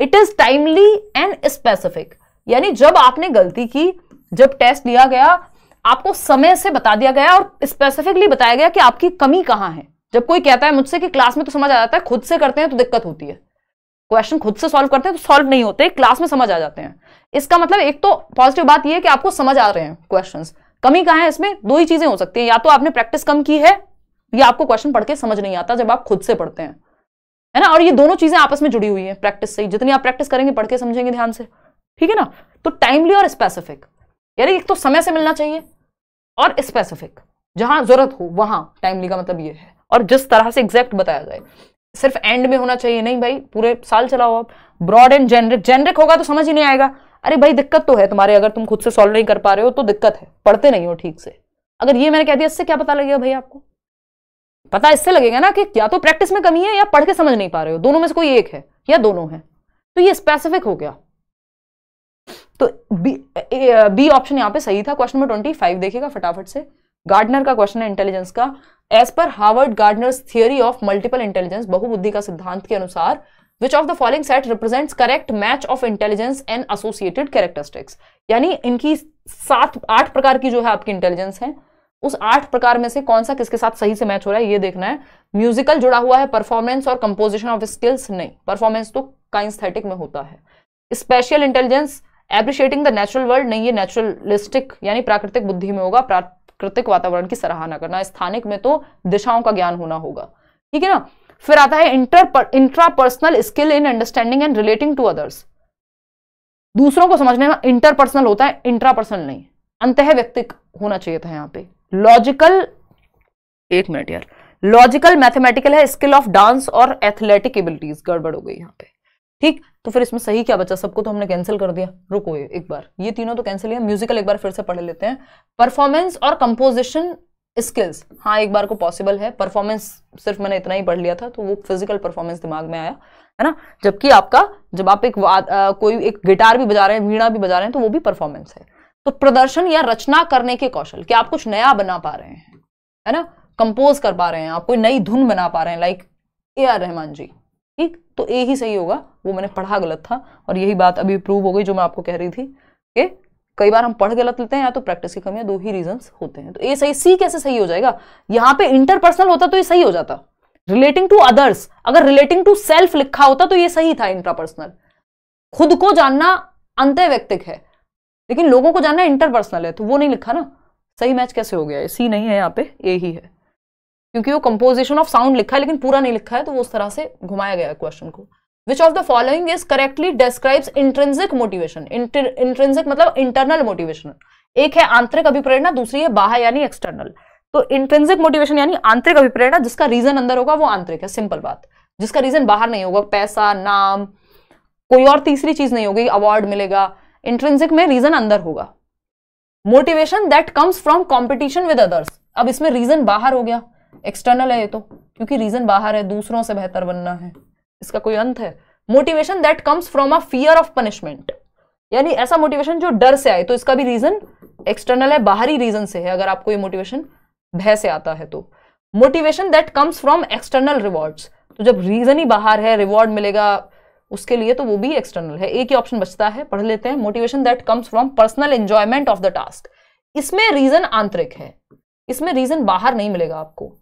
it is timely and specific यानी जब आपने गलती की जब टेस्ट लिया गया आपको समय से बता दिया गया और स्पेसिफिकली बताया गया कि आपकी कमी कहाँ है जब कोई कहता है मुझसे कि क्लास में तो समझ आ जाता है खुद से करते हैं तो दिक्कत होती है क्वेश्चन खुद से सॉल्व करते हैं तो सॉल्व नहीं होते क्लास में समझ आ जाते हैं इसका मतलब एक तो पॉजिटिव बात यह है कि आपको समझ आ रहे हैं क्वेश्चंस कमी कहा है इसमें दो ही चीजें हो सकती है या तो आपने प्रैक्टिस कम की है या आपको क्वेश्चन पढ़ के समझ नहीं आता जब आप खुद से पढ़ते हैं है ना और ये दोनों चीजें आपस में जुड़ी हुई है प्रैक्टिस से जितनी आप प्रैक्टिस करेंगे पढ़ के समझेंगे ध्यान से ठीक है ना तो टाइमली और स्पेसिफिक यानी एक तो समय से मिलना चाहिए और स्पेसिफिक जहां जरूरत हो वहां टाइमली का मतलब ये है और जिस तरह से एग्जैक्ट बताया जाए सिर्फ एंड में होना चाहिए नहीं भाई पूरे साल चलाओ आप ब्रॉड एंड जेनरिक जेनरिक होगा तो समझ ही नहीं आएगा अरे भाई दिक्कत तो है तुम्हारे अगर तुम खुद से सॉल्व नहीं कर पा रहे हो तो दिक्कत है पढ़ते नहीं हो ठीक से अगर ये मैंने कह दिया इससे क्या पता लगेगा भाई आपको पता इससे लगेगा ना कि या तो प्रैक्टिस में कमी है या पढ़ के समझ नहीं पा रहे हो दोनों में से कोई एक है या दोनों है तो ये स्पेसिफिक हो गया तो बी ऑप्शन यहाँ पे सही था क्वेश्चन नंबर ट्वेंटी फाइव देखिएगा फटाफट से गार्डनर का क्वेश्चन है इंटेलिजेंस का as per Harvard Gardner's theory of multiple intelligence बहुबुद्धि का सिद्धांत के अनुसार which of the following set represents correct match of intelligence and associated characteristics यानी इनकी सात आठ प्रकार की जो है आपकी इंटेलिजेंस है उस आठ प्रकार में से कौन सा किसके साथ सही से मैच हो रहा है ये देखना है म्यूजिकल जुड़ा हुआ है परफॉर्मेंस और कंपोजिशन ऑफ स्किल्स नहीं परफॉर्मेंस तो काइंस्थेटिक में होता है spatial intelligence appreciating the natural world नहीं ये नेचुरलिस्टिक यानी प्राकृतिक बुद्धि में होगा प्राकृतिक वातावरण की सराहना करना स्थानिक में तो दिशाओं का ज्ञान होना होगा ठीक है ना फिर आता है inter intrapersonal skill in understanding and relating to others दूसरों को समझने में इंटरपर्सनल होता है इंट्रापर्सनल नहीं अंत व्यक्तिक होना चाहिए था यहाँ पे लॉजिकल एक मिनट यार लॉजिकल मैथमेटिकल है स्किल ऑफ डांस और एथलेटिक एबिलिटीज गड़बड़ हो गई यहाँ पे ठीक तो फिर इसमें सही क्या बचा सबको तो हमने कैंसिल कर दिया रुको एक बार ये तीनों तो कैंसिल है म्यूजिकल एक बार फिर से पढ़ लेते हैं परफॉर्मेंस और कंपोजिशन स्किल्स हाँ एक बार को पॉसिबल है परफॉर्मेंस सिर्फ मैंने इतना ही पढ़ लिया था तो वो फिजिकल परफॉर्मेंस दिमाग में आया है ना जबकि आपका जब आप एक आ, कोई एक गिटार भी बजा रहे हैं वीणा भी बजा रहे हैं तो वो भी परफॉर्मेंस है तो प्रदर्शन या रचना करने के कौशल कि आप कुछ नया बना पा रहे हैं है ना कंपोज कर पा रहे हैं आप कोई नई धुन बना पा रहे हैं like A R Rahman ji ठीक तो ए ही सही होगा वो मैंने पढ़ा गलत था और यही बात अभी प्रूव हो गई जो मैं आपको कह रही थी कि कई बार हम पढ़ गलत लेते हैं या तो प्रैक्टिस की कमी है दो ही रीजंस होते हैं तो ए सही सी कैसे सही हो जाएगा यहाँ पे इंटरपर्सनल होता तो ये सही हो जाता रिलेटिंग टू अदर्स अगर रिलेटिंग टू सेल्फ लिखा होता तो ये सही था इंट्रापर्सनल खुद को जानना अंत व्यक्तिक है लेकिन लोगों को जानना इंटरपर्सनल है तो वो नहीं लिखा ना सही मैच कैसे हो गया है सी नहीं है यहाँ पे ए ही है क्योंकि वो कंपोजिशन ऑफ साउंड लिखा है लेकिन पूरा नहीं लिखा है तो वो उस तरह से घुमाया गया क्वेश्चन को which of the following is correctly describes intrinsic motivation intrinsic मतलब इंटरनल मोटिवेशन एक है आंतरिक अभिप्रेरणा दूसरी है बाहर यानी एक्सटर्नल तो इंट्रेंसिक मोटिवेशन यानी आंतरिक अभिप्रेरणा जिसका रीजन अंदर होगा वो आंतरिक है सिंपल बात जिसका रीजन बाहर नहीं होगा पैसा नाम कोई और तीसरी चीज नहीं होगी अवार्ड मिलेगा इंट्रेंसिक में रीजन अंदर होगा motivation that comes from competition with others अब इसमें रीजन बाहर हो गया एक्सटर्नल है ये तो क्योंकि रीजन बाहर है दूसरों से बेहतर बनना है इसका कोई अंत है motivation that comes from a fear of punishment यानी ऐसा मोटिवेशन जो डर से आए तो इसका भी रीजन एक्सटर्नल है बाहरी रीजन से है अगर आपको ये मोटिवेशन भय से आता है तो motivation that comes from external rewards तो जब रीजन ही बाहर है रिवॉर्ड मिलेगा उसके लिए तो वो भी एक्सटर्नल है एक ही ऑप्शन बचता है पढ़ लेते हैं motivation that comes from personal enjoyment of the task इसमें रीजन आंतरिक है इसमें रीजन बाहर नहीं मिलेगा आपको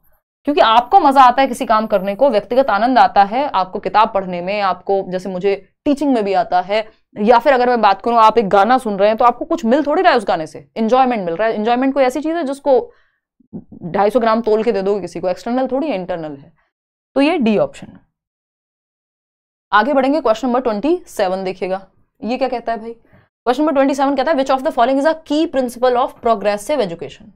क्योंकि आपको मजा आता है किसी काम करने को व्यक्तिगत आनंद आता है आपको किताब पढ़ने में आपको जैसे मुझे टीचिंग में भी आता है या फिर अगर मैं बात करूं आप एक गाना सुन रहे हैं तो आपको कुछ मिल थोड़ी रहा है उस गाने से इंजॉयमेंट मिल रहा है इंजॉयमेंट कोई ऐसी चीज है जिसको ढाई सौ ग्राम तोल के दे दोगे किसी को एक्सटर्नल थोड़ी इंटरनल है तो ये डी ऑप्शन आगे बढ़ेंगे क्वेश्चन नंबर ट्वेंटी सेवन देखिएगा ये क्या कहता है भाई क्वेश्चन नंबर ट्वेंटी सेवन कहता है which of the following is a key principle of progressive education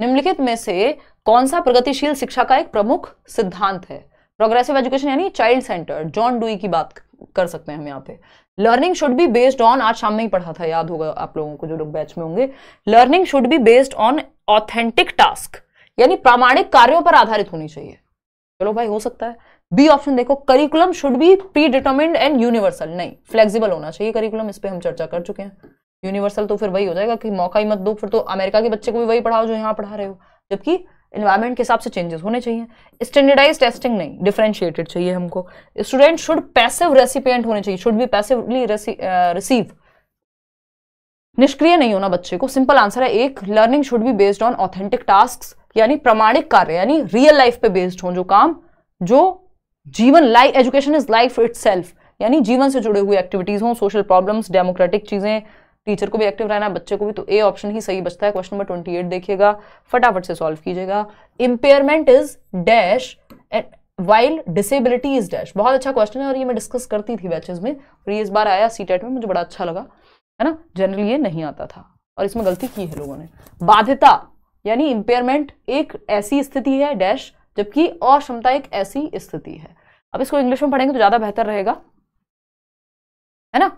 निम्नलिखित में से कौन सा प्रगतिशील शिक्षा का एक प्रमुख सिद्धांत है प्रोग्रेसिव एजुकेशन यानी चाइल्ड सेंटर जॉन डुई की बात कर सकते हैं हम यहाँ पे learning should be based on आज शाम में ही पढ़ा था याद होगा आप लोगों को जो लोग बैच में होंगे learning should be based on authentic task यानी प्रामाणिक कार्यों पर आधारित होनी चाहिए चलो भाई हो सकता है बी ऑप्शन देखो curriculum should be predetermined and universal नहीं फ्लेक्सिबल होना चाहिए करिकुलम इस पर हम चर्चा कर चुके हैं यूनिवर्सल तो फिर वही हो जाएगा कि मौका ही मत दो फिर तो अमेरिका के बच्चे को भी वही पढ़ाओ जो यहाँ पढ़ा रहे हो जबकि इन्वायरमेंट के हिसाब से चेंजेस होने चाहिए स्टैंडर्डाइज टेस्टिंग नहीं डिफ्रेंशिएटेड चाहिए हमको स्टूडेंट शुड पैसिव रेसिपियंट होने चाहिए शुड बी पैसिवली रिसीव निष्क्रिय नहीं होना बच्चे को सिंपल आंसर है एक learning should be based on authentic task यानी प्रमाणिक कार्य यानी रियल लाइफ पे बेस्ड हो जो काम जो जीवन life education is life it यानी जीवन से जुड़े हुए एक्टिविटीज हों सोशल प्रॉब्लम्स डेमोक्रेटिक चीजें टीचर को भी एक्टिव रहना है बच्चे को भी तो ए ऑप्शन ही सही बचता है क्वेश्चन नंबर ट्वेंटी एट देखिएगा फटाफट से सॉल्व कीजिएगा impairment is dash while disability is dash बहुत अच्छा क्वेश्चन है और ये मैं डिस्कस करती थी बैचेज में और ये इस बार आया सी में मुझे बड़ा अच्छा लगा है ना जनरली ये नहीं आता था और इसमें गलती की है लोगों ने बाध्यता यानी इंपेयरमेंट एक ऐसी स्थिति है डैश जबकि अक्षमता एक ऐसी स्थिति है अब इसको इंग्लिश में पढ़ेंगे तो ज़्यादा बेहतर रहेगा है ना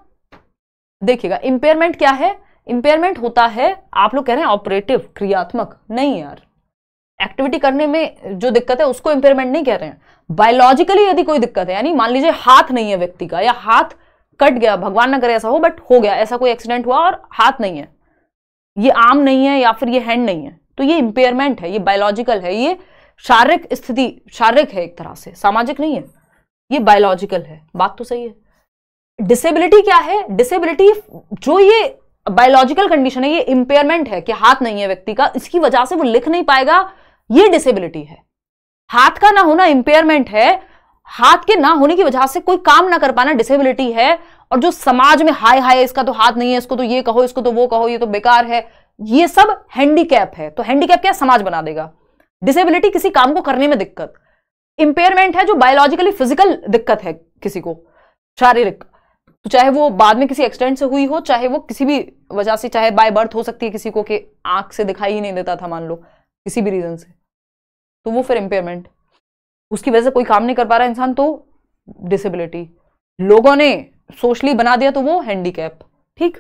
देखिएगा इंपेयरमेंट क्या है इंपेयरमेंट होता है आप लोग कह रहे हैं ऑपरेटिव क्रियात्मक नहीं यार एक्टिविटी करने में जो दिक्कत है उसको इंपेयरमेंट नहीं कह रहे हैं बायोलॉजिकली यदि कोई दिक्कत है यानी मान लीजिए हाथ नहीं है व्यक्ति का या हाथ कट गया भगवान ना करे ऐसा हो बट हो गया ऐसा कोई एक्सीडेंट हुआ और हाथ नहीं है ये आर्म नहीं है या फिर ये हैंड नहीं है तो ये इंपेयरमेंट है ये बायोलॉजिकल है ये शारीरिक स्थिति शारीरिक है एक तरह से सामाजिक नहीं है ये बायोलॉजिकल है बात तो सही है डिसेबिलिटी क्या है डिसेबिलिटी जो ये बायोलॉजिकल कंडीशन है ये इंपेयरमेंट है कि हाथ नहीं है व्यक्ति का इसकी वजह से वो लिख नहीं पाएगा ये डिसेबिलिटी है हाथ का ना होना इंपेयरमेंट है हाथ के ना होने की वजह से कोई काम ना कर पाना डिसेबिलिटी है और जो समाज में हाय हाय इसका तो हाथ नहीं है इसको तो ये कहो इसको तो वो कहो ये तो बेकार है ये सब हैंडीकैप है तो हैंडीकैप क्या समाज बना देगा डिसेबिलिटी किसी काम को करने में दिक्कत इंपेयरमेंट है जो बायोलॉजिकली फिजिकल दिक्कत है किसी को शारीरिक तो चाहे वो बाद में किसी एक्सीडेंट से हुई हो चाहे वो किसी भी वजह से चाहे बाय बर्थ हो सकती है किसी को कि आंख से दिखाई ही नहीं देता था मान लो किसी भी रीज़न से तो वो फिर इम्पेयरमेंट उसकी वजह से कोई काम नहीं कर पा रहा इंसान तो डिसेबिलिटी लोगों ने सोशली बना दिया तो वो हैंडीकैप ठीक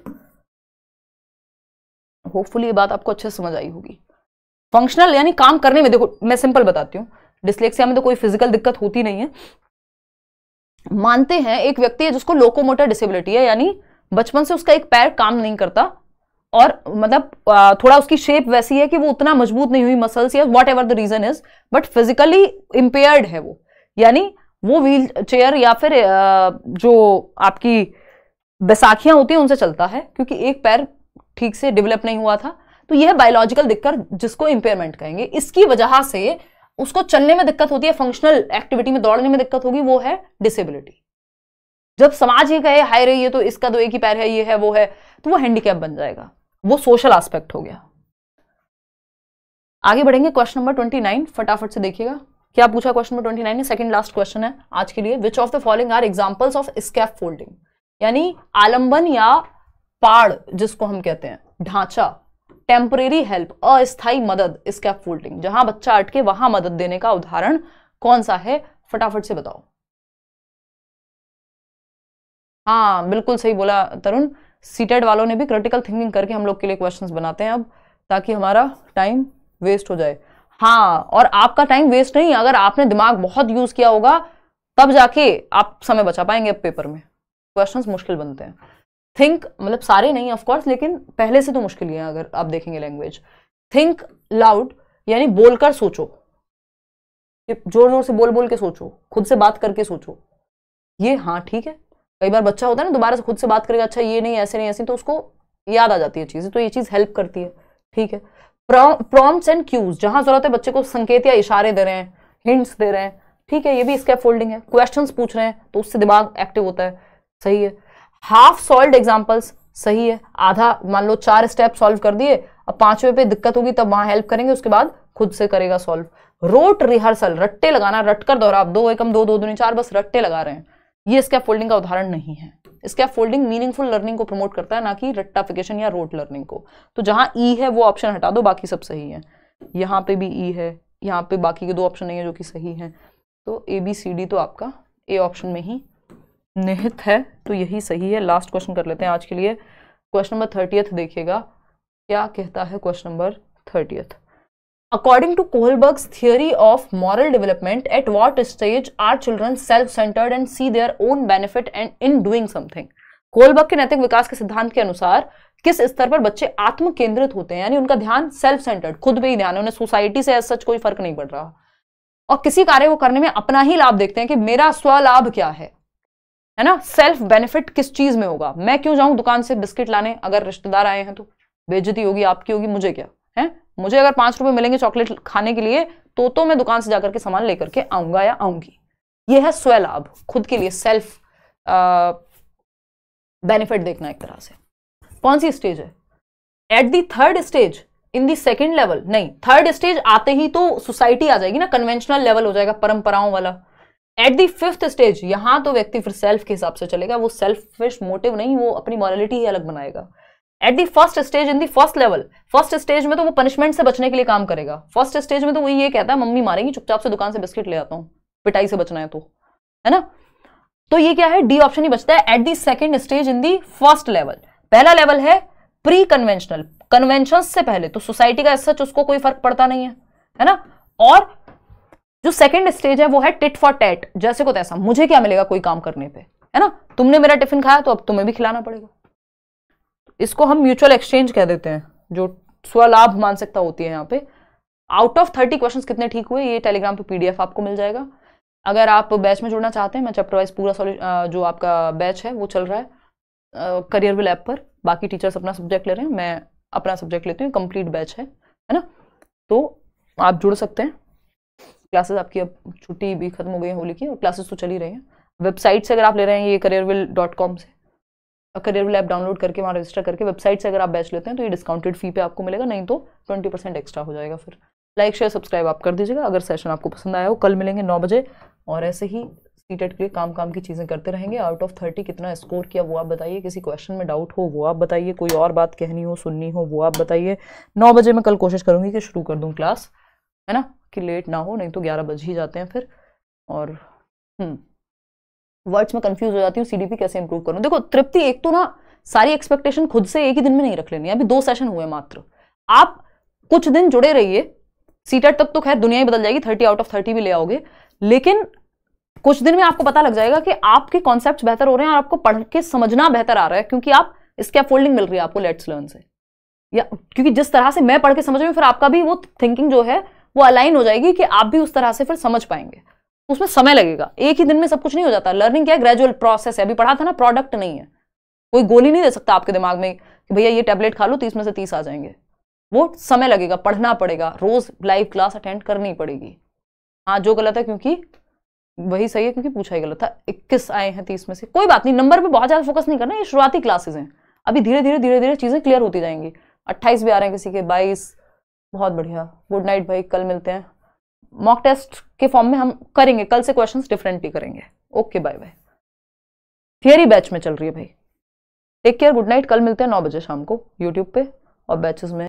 होपफुली ये बात आपको अच्छे से समझ आई होगी फंक्शनल यानी काम करने में देखो मैं सिंपल बताती हूँ डिस्लेक्सिया में तो कोई फिजिकल दिक्कत होती नहीं है मानते हैं एक व्यक्ति है जिसको लोकोमोटर डिसेबिलिटी है यानी बचपन से उसका एक पैर काम नहीं करता और मतलब थोड़ा उसकी शेप वैसी है कि वो उतना मजबूत नहीं हुई मसल्स या whatever the reason is but physically impaired है वो यानी वो व्हील चेयर या फिर जो आपकी बैसाखियां होती हैं उनसे चलता है क्योंकि एक पैर ठीक से डेवलप नहीं हुआ था तो यह बायोलॉजिकल दिक्कत जिसको इम्पेयरमेंट कहेंगे इसकी वजह से उसको चलने में दिक्कत होती है फंक्शनल एक्टिविटी में दौड़ने में दिक्कत होगी वो है डिसेबिलिटी जब समाज ये कहे हाय रही है तो इसका दो तो एक ही पैर है ये है वो है तो वो हैंडीकैप बन जाएगा वो सोशल एस्पेक्ट हो गया आगे बढ़ेंगे क्वेश्चन नंबर ट्वेंटी नाइन फटाफट से देखिएगा क्या पूछा question number twenty nine second last question है आज के लिए which of the following are examples of scaffolding यानी आलंबन या पाड़ जिसको हम कहते हैं ढांचा टेम्परेरी हेल्प अस्थायी मदद स्कैप फोल्डिंग जहां बच्चा अटके वहां मदद देने का उदाहरण कौन सा है फटाफट से बताओ हाँ बिल्कुल सही बोला तरुण सीटेड वालों ने भी क्रिटिकल थिंकिंग करके हम लोग के लिए क्वेश्चंस बनाते हैं अब ताकि हमारा टाइम वेस्ट हो जाए हाँ और आपका टाइम वेस्ट नहीं अगर आपने दिमाग बहुत यूज किया होगा तब जाके आप समय बचा पाएंगे पेपर में क्वेश्चंस मुश्किल बनते हैं थिंक मतलब सारे नहीं ऑफकोर्स लेकिन पहले से तो मुश्किल है अगर आप देखेंगे लैंग्वेज थिंक लाउड यानी बोलकर सोचो जोर जोर से बोल बोल के सोचो खुद से बात करके सोचो ये हाँ ठीक है कई बार बच्चा होता है ना दोबारा से खुद से बात करेगा अच्छा ये नहीं ऐसे नहीं ऐसे तो उसको याद आ जाती है चीज़ें तो ये चीज़ हेल्प करती है ठीक है प्रॉम्प्ट्स एंड क्यूज जहाँ जरूरत है बच्चे को संकेत या इशारे दे रहे हैं हिंट्स दे रहे हैं ठीक है ये भी स्कैप फोल्डिंग है क्वेश्चन पूछ रहे हैं तो उससे दिमाग एक्टिव होता है सही है हाफ सॉल्व एग्जाम्पल्स सही है आधा मान लो चार स्टेप सॉल्व कर दिए अब पांचवें पे दिक्कत होगी तब वहां हेल्प करेंगे उसके बाद खुद से करेगा सॉल्व रोट रिहर्सल रट्टे लगाना रटकर दोहरा आप दो एकम दो दो दूनी चार बस रट्टे लगा रहे हैं ये स्कैप फोल्डिंग का उदाहरण नहीं है स्कैप फोल्डिंग मीनिंगफुल लर्निंग को प्रमोट करता है ना कि रट्टाफिकेशन या रोट लर्निंग को तो जहां ई e है वो ऑप्शन हटा दो बाकी सब सही है यहाँ पे भी ई e है यहाँ पे बाकी के दो ऑप्शन नहीं है जो कि सही है तो ए बी सी डी तो आपका ए ऑप्शन में ही निहित है तो यही सही है लास्ट क्वेश्चन कर लेते हैं आज के लिए क्वेश्चन नंबर थर्टियथ देखिएगा क्या कहता है question number thirtieth according to Kohlberg theory of moral development at what stage are children self centred and see their own benefit and in doing something Kohlberg के नैतिक विकास के सिद्धांत के अनुसार किस स्तर पर बच्चे आत्म केंद्रित होते हैं यानी उनका ध्यान सेल्फ सेंटर्ड खुद पे ही ध्यान है उन्हें सोसाइटी से एज सच कोई फर्क नहीं पड़ रहा और किसी कार्य को करने में अपना ही लाभ देखते हैं कि मेरा स्वलाभ क्या है है ना सेल्फ बेनिफिट किस चीज में होगा मैं क्यों जाऊं दुकान से बिस्किट लाने अगर रिश्तेदार आए हैं तो बेजती होगी आपकी होगी मुझे क्या है मुझे अगर पांच रुपए मिलेंगे चॉकलेट खाने के लिए तो तो मैं दुकान से जाकर के सामान लेकर के आऊंगा या आऊंगी ये है स्व लाभ खुद के लिए सेल्फ बेनिफिट देखना एक तरह से कौन सी स्टेज है at the third stage in the second level नहीं थर्ड स्टेज आते ही तो सोसाइटी आ जाएगी ना कन्वेंशनल लेवल हो जाएगा परंपराओं वाला एट दी फिफ्थ स्टेज यहां तो व्यक्ति फिर सेल्फ के हिसाब से चलेगा वो सेल्फिश मोटिव नहीं वो अपनी मॉरलिटी ही अलग बनाएगा at the first stage in the first level first stage में तो वो पनिशमेंट से बचने के लिए काम करेगा फर्स्ट स्टेज में तो वही ये कहता है मम्मी मारेंगी चुपचाप से दुकान से बिस्किट ले आता हूँ पिटाई से बचना है तो है ना तो ये क्या है डी ऑप्शन ही बचता है at the second stage in the first level पहला लेवल है प्री कन्वेंशनल कन्वेंशन से पहले तो सोसाइटी का सच उसको कोई फर्क पड़ता नहीं है है ना और जो सेकंड स्टेज है वो है टिट फॉर टेट जैसे को तैसा मुझे क्या मिलेगा कोई काम करने पे है ना तुमने मेरा टिफिन खाया तो अब तुम्हें भी खिलाना पड़ेगा इसको हम म्यूचुअल एक्सचेंज कह देते हैं जो स्वलाभ मानसिकता होती है यहाँ पे आउट ऑफ थर्टी क्वेश्चन कितने ठीक हुए ये टेलीग्राम पे पीडीएफ आपको मिल जाएगा अगर आप बैच में जुड़ना चाहते हैं मैं चैप्टर वाइज पूरा जो आपका बैच है वो चल रहा है करियर विल ऐप पर बाकी टीचर्स अपना सब्जेक्ट ले रहे हैं मैं अपना सब्जेक्ट लेती हूँ कंप्लीट बैच है है ना तो आप जुड़ सकते हैं क्लासेस आपकी अब छुट्टी भी खत्म हो गई है होली की और क्लासेस तो चल ही रही हैं वेबसाइट से अगर आप ले रहे हैं ये करियर विल डॉट कॉम से करियर विल ऐप डाउनलोड करके वहाँ रजिस्टर करके वेबसाइट से अगर आप बैच लेते हैं तो ये डिस्काउंटेड फी पे आपको मिलेगा नहीं तो ट्वेंटी परसेंट एक्स्ट्रा हो जाएगा फिर लाइक शेयर सब्सक्राइब आप कर दीजिएगा अगर सेशन आपको पसंद आया हो कल मिलेंगे नौ बजे और ऐसे ही सीटेट के लिए काम काम की चीज़ें करते रहेंगे आउट ऑफ थर्टी कितना स्कोर किया वो आप बताइए किसी क्वेश्चन में डाउट हो वो आप बताइए कोई और बात कहनी हो सुननी हो वो आप बताइए नौ बजे मैं कल कोशिश करूँगी कि शुरू कर दूँ क्लास है ना कि लेट ना हो नहीं तो ग्यारह बज ही जाते हैं फिर और वर्ड्स हम्म, में कंफ्यूज हो जाती हूँ सीडीपी कैसे इंप्रूव करूँ देखो तृप्ति एक तो ना सारी एक्सपेक्टेशन खुद से एक ही दिन में नहीं रख लेनी अभी दो सेशन हुए मात्र आप कुछ दिन जुड़े रहिए सीटेट तक तो खैर दुनिया ही बदल जाएगी थर्टी आउट ऑफ थर्टी भी ले आओगे लेकिन कुछ दिन में आपको पता लग जाएगा कि आपके कॉन्सेप्ट बेहतर हो रहे हैं और आपको पढ़ के समझना बेहतर आ रहा है क्योंकि आप इसके फोल्डिंग मिल रही है आपको लेट्स लर्न से या क्योंकि जिस तरह से मैं पढ़ के समझ रही हूँ फिर आपका भी वो थिंकिंग जो है वो अलाइन हो जाएगी कि आप भी उस तरह से फिर समझ पाएंगे उसमें समय लगेगा एक ही दिन में सब कुछ नहीं हो जाता लर्निंग क्या है ग्रेजुअल प्रोसेस है अभी पढ़ा था ना प्रोडक्ट नहीं है कोई गोली नहीं दे सकता आपके दिमाग में कि भैया ये टैबलेट खा लो तीस में से तीस आ जाएंगे वो समय लगेगा पढ़ना पड़ेगा रोज लाइव क्लास अटेंड करनी पड़ेगी हाँ जो गलत है क्योंकि वही सही है क्योंकि पूछा ही गलत था इक्कीस आए हैं तीस में से कोई बात नहीं नंबर पर बहुत ज्यादा फोकस नहीं करना ये शुरुआती क्लासेज हैं अभी धीरे धीरे धीरे धीरे चीजें क्लियर होती जाएंगी अट्ठाईस भी आ रहे हैं किसी के बाईस बहुत बढ़िया गुड नाइट भाई कल मिलते हैं मॉक टेस्ट के फॉर्म में हम करेंगे कल से क्वेश्चंस डिफरेंटली करेंगे okay bye bye theory batch में चल रही है भाई टेक केयर गुड नाइट कल मिलते हैं नौ बजे शाम को यूट्यूब पे और बैचेस में